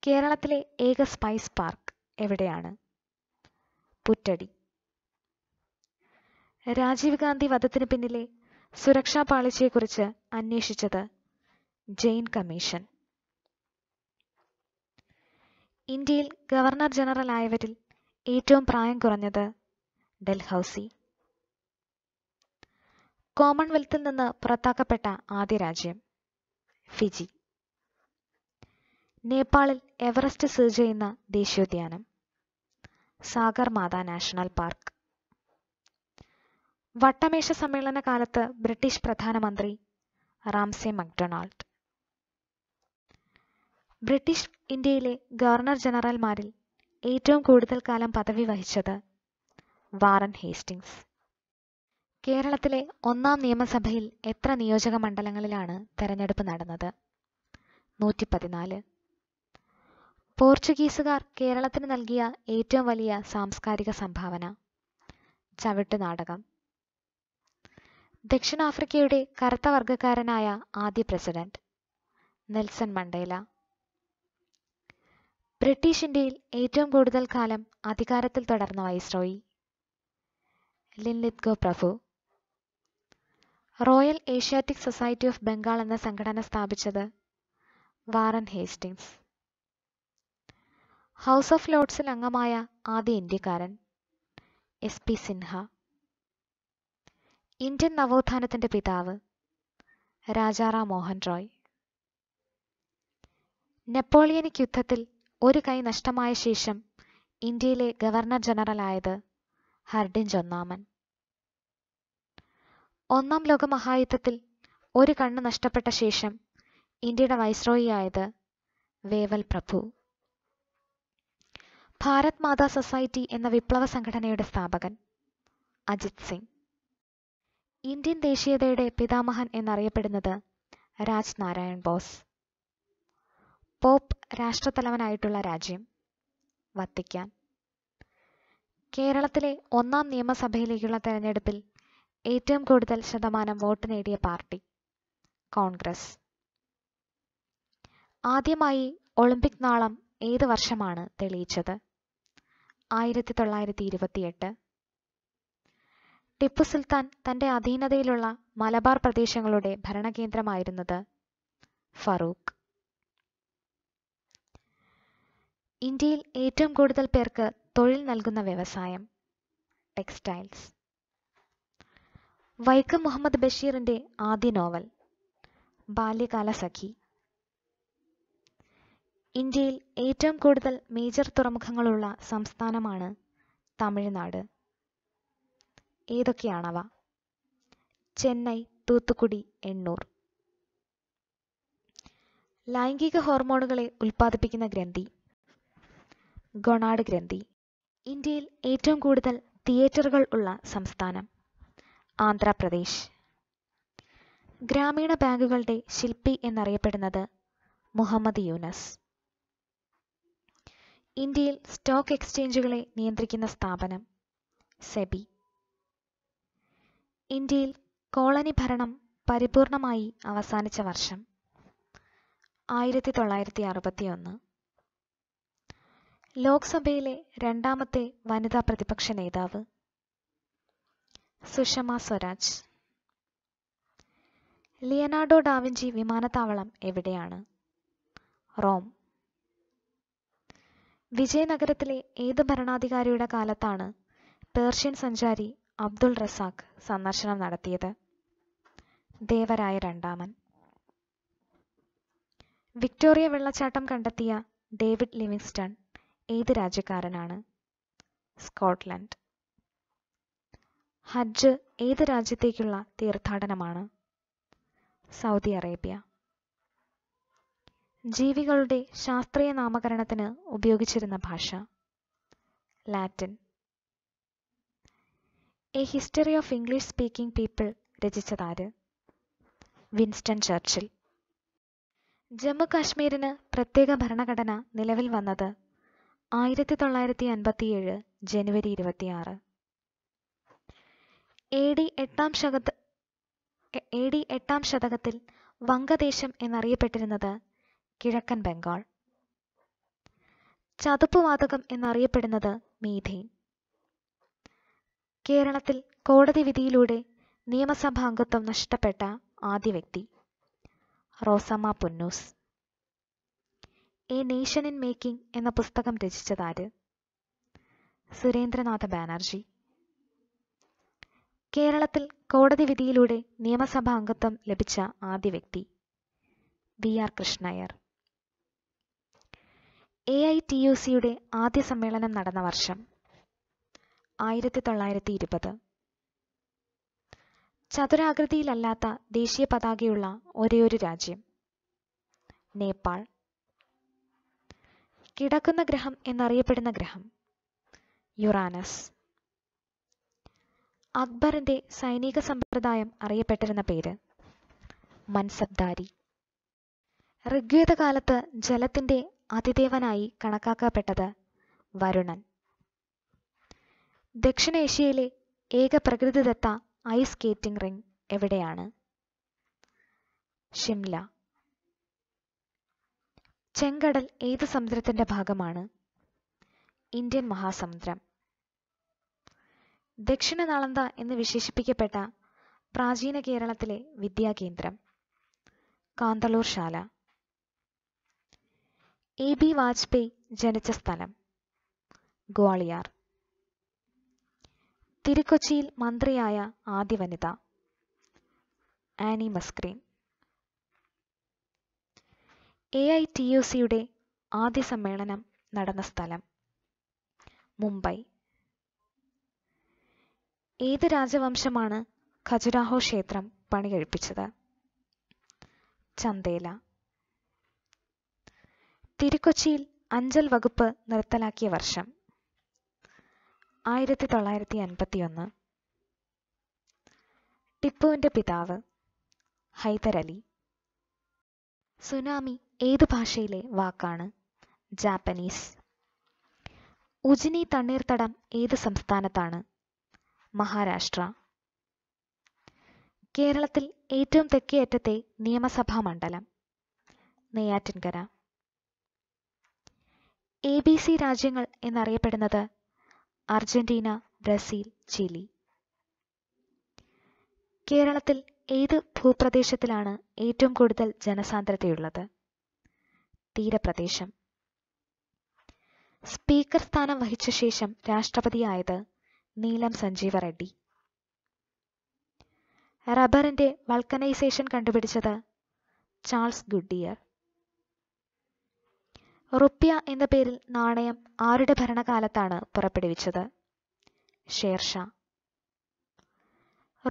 കേരളത്തിലെ ഏക സ്പൈസ് പാർക്ക് എവിടെയാണ് പുറ്റടി രാജീവ് ഗാന്ധി വധത്തിന് പിന്നിലെ സുരക്ഷാ പാളിച്ചയെക്കുറിച്ച് അന്വേഷിച്ചത് ജെയിൻ കമ്മീഷൻ ഇന്ത്യയിൽ ഗവർണർ ജനറൽ ആയവരിൽ ഏറ്റവും പ്രായം കുറഞ്ഞത് ഡൽഹൌസി കോമൺവെൽത്തിൽ നിന്ന് പുറത്താക്കപ്പെട്ട ആദ്യ രാജ്യം ഫിജി നേപ്പാളിൽ എവറസ്റ്റ് സ്ഥിതി ചെയ്യുന്ന ദേശീയോദ്യാനം സാഗർമാത നാഷണൽ പാർക്ക് വട്ടമേശ സമ്മേളന കാലത്ത് ബ്രിട്ടീഷ് പ്രധാനമന്ത്രി റാംസെ മക്ഡൊണാൾഡ് ബ്രിട്ടീഷ് ഇന്ത്യയിലെ ഗവർണർ ജനറൽമാരിൽ ഏറ്റവും കൂടുതൽ കാലം പദവി വഹിച്ചത് വാറൻ ഹേസ്റ്റിങ്സ് കേരളത്തിലെ ഒന്നാം നിയമസഭയിൽ എത്ര നിയോജക മണ്ഡലങ്ങളിലാണ് തെരഞ്ഞെടുപ്പ് നടന്നത് നൂറ്റി പതിനാല് പോർച്ചുഗീസുകാർ കേരളത്തിന് നൽകിയ ഏറ്റവും വലിയ സാംസ്കാരിക സംഭാവന നാടകം ദക്ഷിണാഫ്രിക്കയുടെ കറുത്ത വർഗക്കാരനായ ആദ്യ പ്രസിഡന്റ് നെൽസൺ മണ്ടേല ബ്രിട്ടീഷ് ഇന്ത്യയിൽ ഏറ്റവും കൂടുതൽ കാലം അധികാരത്തിൽ തുടർന്ന വൈസ്രോയി ലിൻലിത്ഗോ പ്രഭു royal Asiatic society of Bengal എന്ന സംഘടന സ്ഥാപിച്ചത് വാറൻ ഹേസ്റ്റിങ്സ് ഹൗസ് ഓഫ് ലോർഡ്സിൽ അംഗമായ ആദ്യ ഇന്ത്യക്കാരൻ എസ് പി സിൻഹ ഇന്ത്യൻ നവോത്ഥാനത്തിന്റെ പിതാവ് രാജാറാം മോഹൻ റോയ് നെപ്പോളിയനിക് യുദ്ധത്തിൽ ഒരു കൈ നഷ്ടമായ ശേഷം ഇന്ത്യയിലെ ഗവർണർ ജനറലായത് ഹർഡിൻ ഒന്നാമൻ ഒന്നാം ലോകമഹായുദ്ധത്തിൽ ഒരു കണ്ണ് നഷ്ടപ്പെട്ട ശേഷം ഇന്ത്യയുടെ വൈസ്രോയിയായത് വേവൽ പ്രഭു ഭാരത് മാതാ സൊസൈറ്റി എന്ന വിപ്ലവ സംഘടനയുടെ സ്ഥാപകൻ അജിത് സിംഗ് ഇന്ത്യൻ ദേശീയതയുടെ പിതാമഹൻ എന്നറിയപ്പെടുന്നത് രാജ് നാരായൺ ബോസ് പോപ്പ് രാഷ്ട്രത്തലവനായിട്ടുള്ള രാജ്യം വത്തിക്കാൻ കേരളത്തിലെ ഒന്നാം നിയമസഭയിലേക്കുള്ള തെരഞ്ഞെടുപ്പിൽ ഏറ്റവും കൂടുതൽ ശതമാനം വോട്ട് നേടിയ പാർട്ടി കോൺഗ്രസ് ആദ്യമായി ഒളിമ്പിക് നാളം ഏത് വർഷമാണ് തെളിയിച്ചത് ആയിരത്തി തൊള്ളായിരത്തി ഇരുപത്തിയെട്ട് ടിപ്പു സുൽത്താൻ തന്റെ അധീനതയിലുള്ള മലബാർ പ്രദേശങ്ങളുടെ ഭരണകേന്ദ്രമായിരുന്നത് ഫറൂഖ് ഇന്ത്യയിൽ ഏറ്റവും കൂടുതൽ പേർക്ക് തൊഴിൽ നൽകുന്ന വ്യവസായം ടെക്സ്റ്റൈൽസ് വൈക്കം മുഹമ്മദ് ബഷീറിന്റെ ആദ്യ നോവൽ ബാല്യകാല സഖി ഇന്ത്യയിൽ ഏറ്റവും കൂടുതൽ മേജർ തുറമുഖങ്ങളുള്ള സംസ്ഥാനമാണ് തമിഴ്നാട് ഏതൊക്കെയാണവ ചെന്നൈ തൂത്തുക്കുടി എണ്ണൂർ ലൈംഗിക ഹോർമോണുകളെ ഉൽപ്പാദിപ്പിക്കുന്ന ഗ്രന്ഥി ഗൊണാട് ഗ്രന്ഥി ഇന്ത്യയിൽ ഏറ്റവും കൂടുതൽ തിയേറ്ററുകൾ ഉള്ള സംസ്ഥാനം ആന്ധ്രാപ്രദേശ് ഗ്രാമീണ ബാങ്കുകളുടെ ശില്പി എന്നറിയപ്പെടുന്നത് മുഹമ്മദ് യൂനസ് ഇന്ത്യയിൽ സ്റ്റോക്ക് എക്സ്ചേഞ്ചുകളെ നിയന്ത്രിക്കുന്ന സ്ഥാപനം സെബി ഇന്ത്യയിൽ കോളനി ഭരണം പരിപൂർണമായി അവസാനിച്ച വർഷം ആയിരത്തി തൊള്ളായിരത്തി ലോക്സഭയിലെ രണ്ടാമത്തെ വനിതാ പ്രതിപക്ഷ നേതാവ് സുഷമ സ്വരാജ് ലിയനാർഡോ ഡാവിഞ്ചി വിമാനത്താവളം എവിടെയാണ് റോം വിജയനഗരത്തിലെ ഏത് ഭരണാധികാരിയുടെ കാലത്താണ് പേർഷ്യൻ സഞ്ചാരി അബ്ദുൾ റസാഖ് സന്ദർശനം നടത്തിയത് ദേവരായ രണ്ടാമൻ വിക്ടോറിയ വെള്ളച്ചാട്ടം കണ്ടെത്തിയ ഡേവിഡ് ലിവിങ്സ്റ്റൺ ഏത് രാജ്യക്കാരനാണ് സ്കോട്ട്ലൻഡ് ഹജ്ജ് ഏത് രാജ്യത്തേക്കുള്ള തീർത്ഥാടനമാണ് സൗദി അറേബ്യ ജീവികളുടെ ശാസ്ത്രീയ നാമകരണത്തിന് ഉപയോഗിച്ചിരുന്ന ഭാഷ Latin a history of English speaking people രചിച്ചതാര് വിൻസ്റ്റൺ ചർച്ചിൽ ജമ്മു കാശ്മീരിന് പ്രത്യേക ഭരണഘടന നിലവിൽ വന്നത് ആയിരത്തി തൊള്ളായിരത്തി അൻപത്തിയേഴ് ജനുവരി ഇരുപത്തിയാറ് എ ഡി എട്ടാം ശകത്ത് എ ഡി എട്ടാം ശതകത്തിൽ വങ്കദേശം എന്നറിയപ്പെട്ടിരുന്നത് കിഴക്കൻ ബംഗാൾ ചതുപ്പുവാതകം എന്നറിയപ്പെടുന്നത് മീഥെയിൻ കേരളത്തിൽ കോടതി വിധിയിലൂടെ നിയമസഭാംഗത്വം നഷ്ടപ്പെട്ട ആദ്യ വ്യക്തി Rosamma Punnoose a nation in making എന്ന പുസ്തകം രചിച്ചതാര് സുരേന്ദ്രനാഥ ബാനർജി കേരളത്തിൽ കോടതി വിധിയിലൂടെ നിയമസഭാ അംഗത്വം ലഭിച്ച ആദ്യ വ്യക്തി V R Krishnaiyer A I T U സിയുടെ ആദ്യ സമ്മേളനം നടന്ന വർഷം ആയിരത്തി തൊള്ളായിരത്തി ഇരുപത് ചതുരാകൃതിയിലല്ലാത്ത ദേശീയ പതാകയുള്ള ഒരേയൊരു രാജ്യം നേപ്പാൾ കിടക്കുന്ന ഗ്രഹം എന്നറിയപ്പെടുന്ന ഗ്രഹം യുറാനസ് അക്ബറിന്റെ സൈനിക സമ്പ്രദായം അറിയപ്പെട്ടിരുന്ന പേര് മൻസബ്ദാരി ഋഗ്വേദകാലത്ത് ജലത്തിന്റെ അതിദേവനായി കണക്കാക്കപ്പെട്ടത് വരുണൻ ദക്ഷിണേഷ്യയിലെ ഏക പ്രകൃതിദത്ത ഐസ് സ്കേറ്റിംഗ് റിംഗ് എവിടെയാണ് ഷിംല ചെങ്കടൽ ഏത് സമുദ്രത്തിന്റെ ഭാഗമാണ് ഇന്ത്യൻ മഹാസമുദ്രം ദക്ഷിണ നളന്ത എന്ന് വിശേഷിപ്പിക്കപ്പെട്ട പ്രാചീന കേരളത്തിലെ വിദ്യാകേന്ദ്രം കാന്തളൂർ ശാല എ ബി വാജ്പേയി ജനിച്ച സ്ഥലം ഗ്വാളിയാർ തിരുക്കൊച്ചിയിൽ മന്ത്രിയായ ആദ്യ വനിത Annie Mascarene A I T U സിയുടെ ആദ്യ സമ്മേളനം നടന്ന സ്ഥലം മുംബൈ ഏത് രാജവംശമാണ് ഖജുരാഹോ ക്ഷേത്രം പണികഴിപ്പിച്ചത് ചന്തേല തിരുക്കൊച്ചിയിൽ അഞ്ചൽ വകുപ്പ് നിർത്തലാക്കിയ വർഷം ആയിരത്തി തൊള്ളായിരത്തി അൻപത്തിയൊന്ന് ടിപ്പുവിന്റെ പിതാവ് ഹൈദരലി സുനാമി ഏത് ഭാഷയിലെ വാക്കാണ് ജാപ്പനീസ് ഉജിനി തണ്ണീർത്തടം ഏത് സംസ്ഥാനത്താണ് മഹാരാഷ്ട്ര കേരളത്തിൽ ഏറ്റവും തെക്കേയറ്റത്തെ നിയമസഭാ മണ്ഡലം നെയ്യാറ്റിൻകര എ ബി സി രാജ്യങ്ങൾ എന്നറിയപ്പെടുന്നത് അർജന്റീന ബ്രസീൽ ചിലി കേരളത്തിൽ ഏത് ഭൂപ്രദേശത്തിലാണ് ഏറ്റവും കൂടുതൽ ജനസാന്ദ്രതയുള്ളത് തീരപ്രദേശം സ്പീക്കർ സ്ഥാനം വഹിച്ച ശേഷം രാഷ്ട്രപതിയായത് നീലം സഞ്ജീവ റെഡ്ഡി റബ്ബറിന്റെ വൾക്കനൈസേഷൻ കണ്ടുപിടിച്ചത് ചാൾസ് ഗുഡിയർ റുപ്യ എന്ന പേരിൽ നാണയം ആരുടെ ഭരണകാലത്താണ് പുറപ്പെടുവിച്ചത് ഷേർഷാ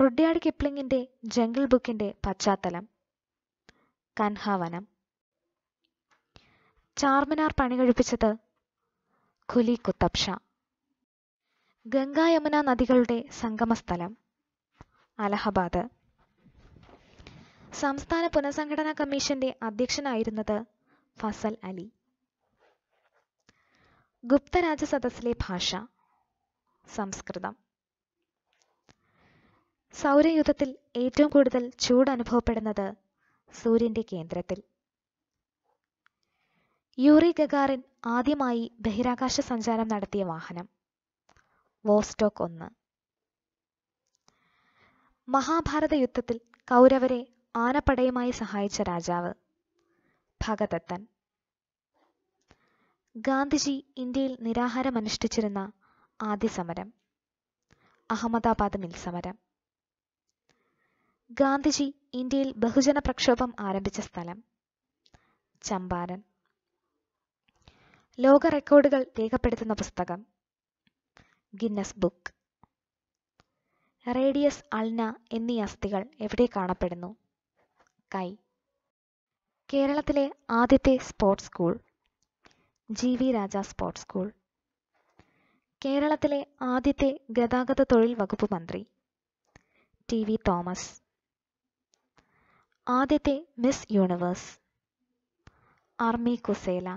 റുഡ്യാർഡ് കിപ്ലിംഗിന്റെ ജംഗിൾ ബുക്കിന്റെ പശ്ചാത്തലം കൻഹാവനം ചാർമിനാർ പണി കഴിപ്പിച്ചത് ഖുലി കുത്തബ്ഷ ഗംഗാ യമുന നദികളുടെ സംഗമസ്ഥലം അലഹബാദ് സംസ്ഥാന പുനഃസംഘടനാ കമ്മീഷന്റെ അധ്യക്ഷനായിരുന്നത് ഫസൽ അലി ഗുപ്തരാജ സദസ്സിലെ ഭാഷ സംസ്കൃതം സൗരയുദ്ധത്തിൽ ഏറ്റവും കൂടുതൽ ചൂട് അനുഭവപ്പെടുന്നത് സൂര്യന്റെ കേന്ദ്രത്തിൽ യൂറി ഗഗാറിൻ ആദ്യമായി ബഹിരാകാശ സഞ്ചാരം നടത്തിയ വാഹനം വോസ്റ്റോക്ക് ഒന്ന് മഹാഭാരത യുദ്ധത്തിൽ കൗരവരെ ആനപ്പടയുമായി സഹായിച്ച രാജാവ് ഭഗതത്തൻ ഗാന്ധിജി ഇന്ത്യയിൽ നിരാഹാരം അനുഷ്ഠിച്ചിരുന്ന ആദ്യ സമരം അഹമ്മദാബാദ് മിൽ സമരം ഗാന്ധിജി ഇന്ത്യയിൽ ബഹുജന പ്രക്ഷോഭം ആരംഭിച്ച സ്ഥലം ചമ്പാരൻ ലോക റെക്കോർഡുകൾ രേഖപ്പെടുത്തുന്ന പുസ്തകം ഗിന്നസ് ബുക്ക് റേഡിയസ് അൾന എന്നീ അസ്ഥികൾ എവിടെ കാണപ്പെടുന്നു കൈ കേരളത്തിലെ ആദ്യത്തെ sports school G V Raja sports school കേരളത്തിലെ ആദ്യത്തെ ഗതാഗത തൊഴിൽ വകുപ്പ് മന്ത്രി ടി വി തോമസ് ആദ്യത്തെ മിസ് യൂണിവേഴ്സ് ആർമി കുസേല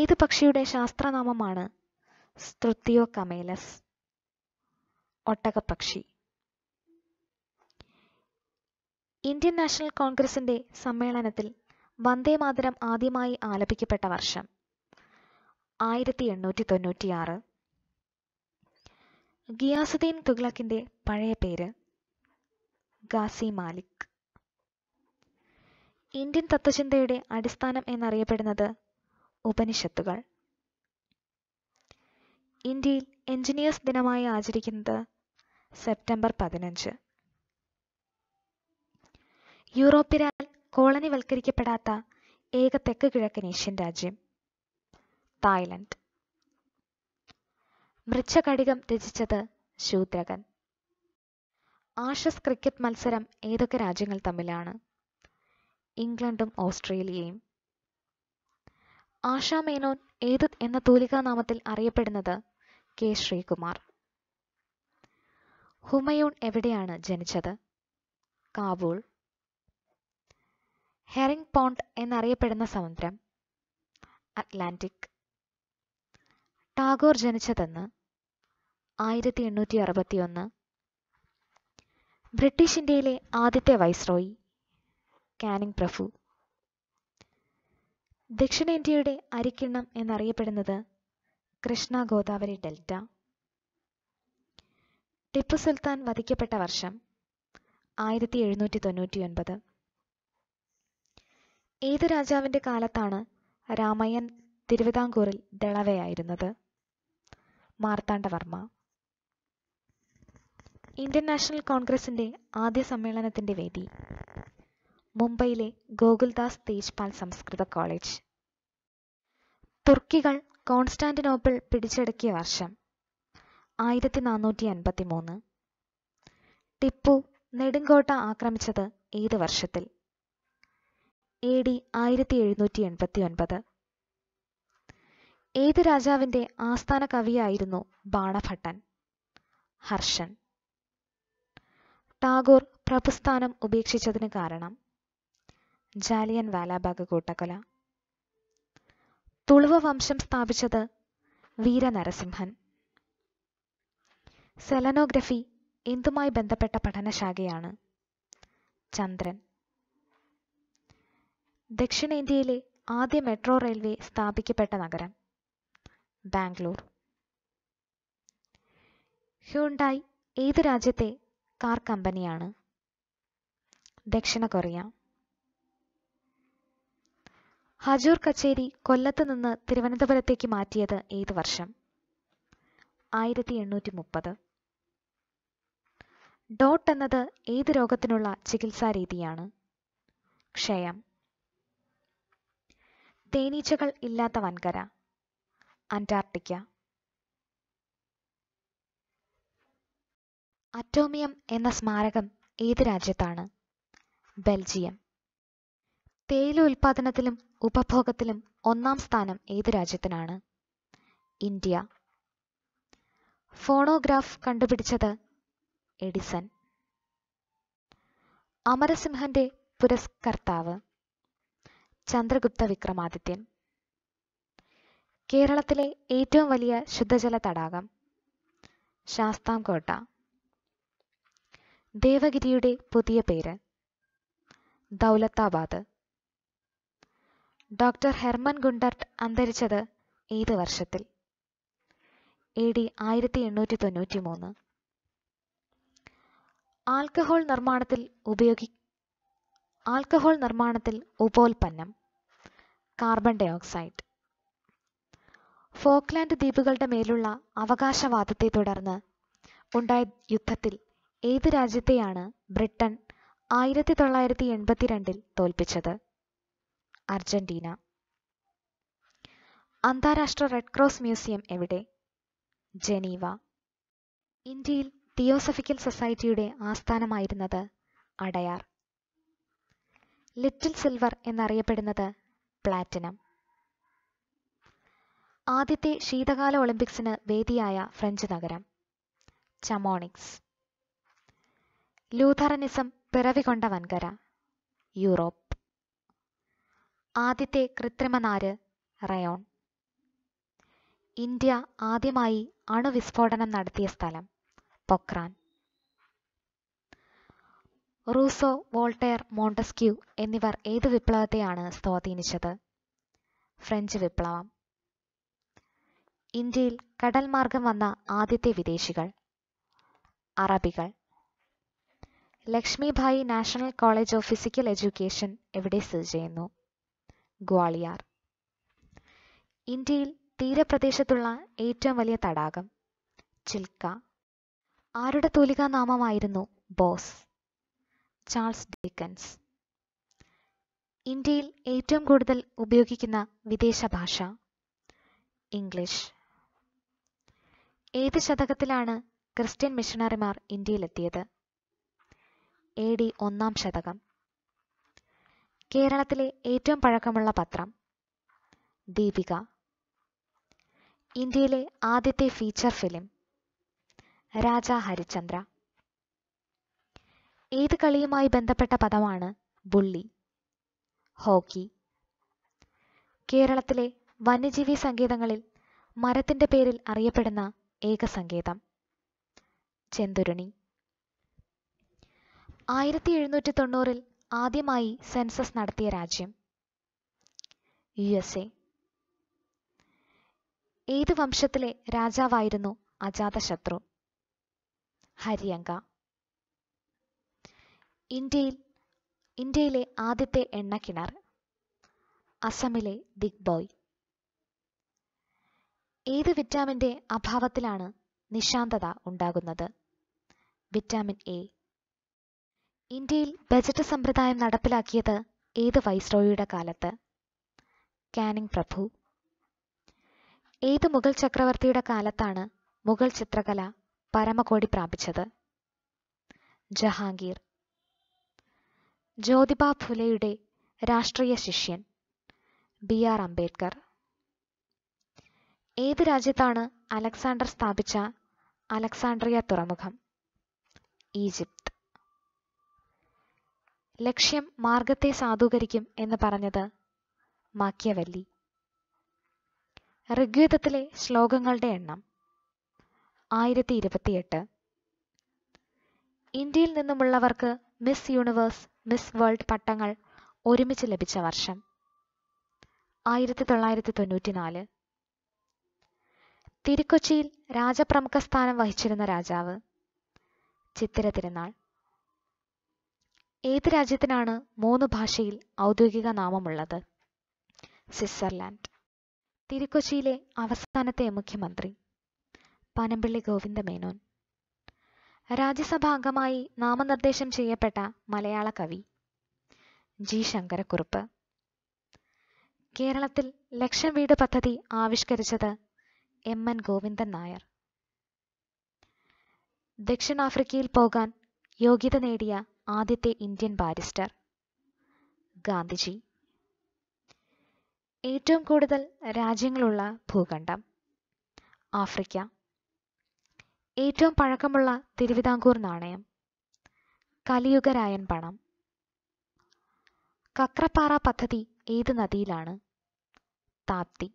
ഏത് പക്ഷിയുടെ ശാസ്ത്രനാമമാണ് കമേലസ് ഒട്ടകപ്പക്ഷി ഇന്ത്യൻ നാഷണൽ കോൺഗ്രസിന്റെ സമ്മേളനത്തിൽ വന്ദേ മാതരം ആദ്യമായി ആലപിക്കപ്പെട്ട വർഷം ആയിരത്തി എണ്ണൂറ്റി തൊണ്ണൂറ്റിയാറ് ഗിയാസുദ്ദീൻ തുഗ്ലക്കിന്റെ പഴയ പേര് ഗാസി മാലിക് ഇന്ത്യൻ തത്വചിന്തയുടെ അടിസ്ഥാനം എന്നറിയപ്പെടുന്നത് ഉപനിഷത്തുകൾ ഇന്ത്യയിൽ എഞ്ചിനീയേഴ്സ് ദിനമായി ആചരിക്കുന്നത് സെപ്റ്റംബർ പതിനഞ്ച് യൂറോപ്പിനാൽ കോളനിവൽക്കരിക്കപ്പെടാത്ത ഏക തെക്ക് കിഴക്കൻ ഏഷ്യൻ രാജ്യം തായ്ലൻഡ് മൃച്ഛകടികം രചിച്ചത് ശൂദ്രകൻ ആഷസ് ക്രിക്കറ്റ് മത്സരം ഏതൊക്കെ രാജ്യങ്ങൾ തമ്മിലാണ് ഇംഗ്ലണ്ടും ഓസ്ട്രേലിയയും ആശാ മേനോൻ ഏത് എന്ന തൂലികാനാമത്തിൽ അറിയപ്പെടുന്നത് കെ ശ്രീകുമാർ ഹുമയൂൺ എവിടെയാണ് ജനിച്ചത് കാബൂൾ ഹെറിംഗ് പോണ്ട് എന്നറിയപ്പെടുന്ന സമുദ്രം അറ്റ്ലാന്റിക് ടാഗോർ ജനിച്ചതെന്ന് ആയിരത്തി എണ്ണൂറ്റി അറുപത്തിയൊന്ന് ബ്രിട്ടീഷ് ഇന്ത്യയിലെ ആദ്യത്തെ വൈസ്രോയി കാനിങ് പ്രഭു ദക്ഷിണേന്ത്യയുടെ അരിക്കിണ്ണം എന്നറിയപ്പെടുന്നത് കൃഷ്ണ ഗോദാവരി ഡെൽറ്റ ടിപ്പു സുൽത്താൻ വധിക്കപ്പെട്ട വർഷം ആയിരത്തി എഴുന്നൂറ്റി ഒൻപത് ഏത് രാജാവിൻ്റെ കാലത്താണ് രാമയ്യൻ തിരുവിതാംകൂറിൽ ദളവയായിരുന്നത് മാർത്താണ്ഡവർമ്മ ഇന്ത്യൻ നാഷണൽ കോൺഗ്രസിൻ്റെ ആദ്യ സമ്മേളനത്തിൻ്റെ വേദി മുംബൈയിലെ ഗോകുൽദാസ് തേജ്പാൽ സംസ്കൃത കോളേജ് തുർക്കികൾ കോൺസ്റ്റാന്റിനോപ്പിൾ പിടിച്ചടക്കിയ വർഷം ആയിരത്തി നാനൂറ്റി അൻപത്തി മൂന്ന് ടിപ്പു നെടുങ്കോട്ട ആക്രമിച്ചത് ഏത് വർഷത്തിൽ എ ഡി ആയിരത്തി എഴുന്നൂറ്റി എൺപത്തി ഒൻപത് ഏത് രാജാവിൻ്റെ ആസ്ഥാന കവിയായിരുന്നു ബാണഭട്ടൻ ഹർഷൻ ടാഗോർ പ്രഭുസ്ഥാനം ഉപേക്ഷിച്ചതിന് കാരണം ജാലിയൻ വാലാബാഗ് കൂട്ടക്കൊല തുളുവ വംശം സ്ഥാപിച്ചത് വീരനരസിംഹൻ സെലനോഗ്രഫി എന്തുമായി ബന്ധപ്പെട്ട പഠനശാഖയാണ് ചന്ദ്രൻ ദക്ഷിണേന്ത്യയിലെ ആദ്യ മെട്രോ റെയിൽവേ സ്ഥാപിക്കപ്പെട്ട നഗരം ബാംഗ്ലൂർ ഹ്യൂണ്ടായി ഏത് രാജ്യത്തെ കാർ കമ്പനിയാണ് ദക്ഷിണ കൊറിയ ഹജൂർ കച്ചേരി കൊല്ലത്ത് നിന്ന് തിരുവനന്തപുരത്തേക്ക് മാറ്റിയത് ഏത് വർഷം ആയിരത്തി എണ്ണൂറ്റി മുപ്പത് ഡോട്ട് എന്നത് ഏത് രോഗത്തിനുള്ള ചികിത്സാ രീതിയാണ് ക്ഷയം തേനീച്ചകൾ ഇല്ലാത്ത വൻകര അന്റാർട്ടിക്ക അറ്റോമിയം എന്ന സ്മാരകം ഏത് രാജ്യത്താണ് ബെൽജിയം തേയില ഉൽപാദനത്തിലും ഉപഭോഗത്തിലും ഒന്നാം സ്ഥാനം ഏത് രാജ്യത്തിനാണ് ഇന്ത്യ ഫോണോഗ്രാഫ് കണ്ടുപിടിച്ചത് എഡിസൺ അമരസിംഹന്റെ പുരസ്കർത്താവ് ചന്ദ്രഗുപ്ത വിക്രമാദിത്യൻ കേരളത്തിലെ ഏറ്റവും വലിയ ശുദ്ധജല തടാകം ശാസ്താംകോട്ട ദേവഗിരിയുടെ പുതിയ പേര് ദൗലത്താബാദ് ഡോക്ടർ ഹെർമൻ ഗുണ്ടർട്ട് അന്തരിച്ചത് ഏത് വർഷത്തിൽ എ ഡി ആയിരത്തി എണ്ണൂറ്റി തൊണ്ണൂറ്റി മൂന്ന് ആൽക്കഹോൾ നിർമ്മാണത്തിൽ ഉപയോഗി ആൽക്കഹോൾ നിർമ്മാണത്തിൽ ഉപോൽപ്പന്നം കാർബൺ ഡയോക്സൈഡ് ഫോക്ലാൻഡ് ദ്വീപുകളുടെ മേലുള്ള അവകാശവാദത്തെ തുടർന്ന് ഉണ്ടായ യുദ്ധത്തിൽ ഏത് രാജ്യത്തെയാണ് ബ്രിട്ടൻ ആയിരത്തി തൊള്ളായിരത്തി എൺപത്തിരണ്ടിൽ തോൽപ്പിച്ചത് അർജന്റീന അന്താരാഷ്ട്ര റെഡ് ക്രോസ് മ്യൂസിയം എവിടെ ജനീവ ഇന്ത്യയിൽ തിയോസഫിക്കൽ സൊസൈറ്റിയുടെ ആസ്ഥാനമായിരുന്നത് അടയാർ ലിറ്റിൽ സിൽവർ എന്നറിയപ്പെടുന്നത് പ്ലാറ്റിനം ആദ്യത്തെ ശീതകാല ഒളിമ്പിക്സിന് വേദിയായ ഫ്രഞ്ച് നഗരം ചമോണിക്സ് ലൂഥറനിസം പിറവികൊണ്ട വൻകര യൂറോപ്പ് ആദ്യത്തെ കൃത്രിമനാര് റയോൺ ഇന്ത്യ ആദ്യമായി അണുവിസ്ഫോടനം നടത്തിയ സ്ഥലം പൊക്രാൻ റൂസോ വോൾട്ടയർ മോണ്ടസ്ക്യൂ എന്നിവർ ഏത് വിപ്ലവത്തെയാണ് സ്വാധീനിച്ചത് ഫ്രഞ്ച് വിപ്ലവം ഇന്ത്യയിൽ കടൽ മാർഗം വന്ന ആദ്യത്തെ വിദേശികൾ അറബികൾ Lakshmibai national college of physical education എവിടെ സ്ഥിതി ചെയ്യുന്നു ഗ്വാളിയാർ ഇന്ത്യയിൽ തീരപ്രദേശത്തുള്ള ഏറ്റവും വലിയ തടാകം ചിൽക്ക ആരുടെ നാമമായിരുന്നു ബോസ് ചാൾസ് ഡേക്കൻസ് ഇന്ത്യയിൽ ഏറ്റവും കൂടുതൽ ഉപയോഗിക്കുന്ന വിദേശ ഭാഷ ഇംഗ്ലീഷ് ഏത് ശതകത്തിലാണ് ക്രിസ്ത്യൻ മിഷണറിമാർ ഇന്ത്യയിലെത്തിയത് എ ഡി ഒന്നാം ശതകം കേരളത്തിലെ ഏറ്റവും പഴക്കമുള്ള പത്രം ദീപിക ഇന്ത്യയിലെ ആദ്യത്തെ ഫീച്ചർ ഫിലിം രാജ ഹരിചന്ദ്ര ഏത് കളിയുമായി ബന്ധപ്പെട്ട പദമാണ് ബുള്ളി ഹോക്കി കേരളത്തിലെ വന്യജീവി സങ്കേതങ്ങളിൽ മരത്തിൻ്റെ പേരിൽ അറിയപ്പെടുന്ന ഏക സങ്കേതം ചെന്തുരുണി ആയിരത്തി എഴുന്നൂറ്റി തൊണ്ണൂറിൽ ആദ്യമായി സെൻസസ് നടത്തിയ രാജ്യം യു എസ് എ ഏത് വംശത്തിലെ രാജാവായിരുന്നു അജാതശത്രു ഹരിയങ്ക ഇന്ത്യയിൽ ഇന്ത്യയിലെ ആദ്യത്തെ എണ്ണക്കിണർ അസമിലെ ദിഗ്ബോയ് ഏത് വിറ്റാമിൻ്റെ അഭാവത്തിലാണ് നിശാന്തത ഉണ്ടാകുന്നത് വിറ്റാമിൻ എ ഇന്ത്യയിൽ ബജറ്റ് സമ്പ്രദായം നടപ്പിലാക്കിയത് ഏത് വൈസ്രോയിയുടെ കാലത്ത് കാനിങ് പ്രഭു ഏത് മുഗൾ ചക്രവർത്തിയുടെ കാലത്താണ് മുഗൾ ചിത്രകല പരമകോടി പ്രാപിച്ചത് ജഹാംഗീർ ജ്യോതിബ ഫുലയുടെ രാഷ്ട്രീയ ശിഷ്യൻ ബി ആർ അംബേദ്കർ ഏത് രാജ്യത്താണ് അലക്സാണ്ടർ സ്ഥാപിച്ച അലക്സാണ്ട്രിയ തുറമുഖം ഈജിപ്ത് ലക്ഷ്യം മാർഗത്തെ സാധൂകരിക്കും എന്ന് പറഞ്ഞത് മാക്യവല്ലി ഋഗ്വേദത്തിലെ ശ്ലോകങ്ങളുടെ എണ്ണം ആയിരത്തി ഇരുപത്തിയെട്ട് ഇന്ത്യയിൽ നിന്നുമുള്ളവർക്ക് മിസ് യൂണിവേഴ്സ് മിസ് വേൾഡ് പട്ടങ്ങൾ ഒരുമിച്ച് ലഭിച്ച വർഷം ആയിരത്തി തൊള്ളായിരത്തി തൊണ്ണൂറ്റിനാല് തിരുക്കൊച്ചിയിൽ രാജപ്രമുഖ സ്ഥാനം വഹിച്ചിരുന്ന രാജാവ് ചിത്തിര തിരുനാൾ ഏത് രാജ്യത്തിനാണ് മൂന്ന് ഭാഷയിൽ ഔദ്യോഗിക നാമമുള്ളത് സ്വിറ്റ്സർലാൻഡ് തിരുക്കൊച്ചിയിലെ അവസാനത്തെ മുഖ്യമന്ത്രി പനമ്പിള്ളി ഗോവിന്ദമേനോൻ രാജ്യസഭാ അംഗമായി നാമനിർദ്ദേശം ചെയ്യപ്പെട്ട മലയാള കവി ജി ശങ്കരക്കുറുപ്പ് കേരളത്തിൽ ലക്ഷം വീട് പദ്ധതി ആവിഷ്കരിച്ചത് എം എൻ ഗോവിന്ദൻ നായർ ദക്ഷിണാഫ്രിക്കയിൽ പോകാൻ യോഗ്യത നേടിയ ആദ്യത്തെ ഇന്ത്യൻ ബാരിസ്റ്റർ ഗാന്ധിജി ഏറ്റവും കൂടുതൽ രാജ്യങ്ങളുള്ള ഭൂഖണ്ഡം ആഫ്രിക്ക ഏറ്റവും പഴക്കമുള്ള തിരുവിതാംകൂർ നാണയം കലിയുഗരായൻ പണം കക്രപ്പാറ പദ്ധതി ഏത് നദിയിലാണ് താപ്തി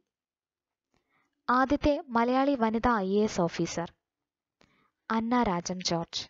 ആദ്യത്തെ മലയാളി വനിതാ I A S officer Anna Rajam George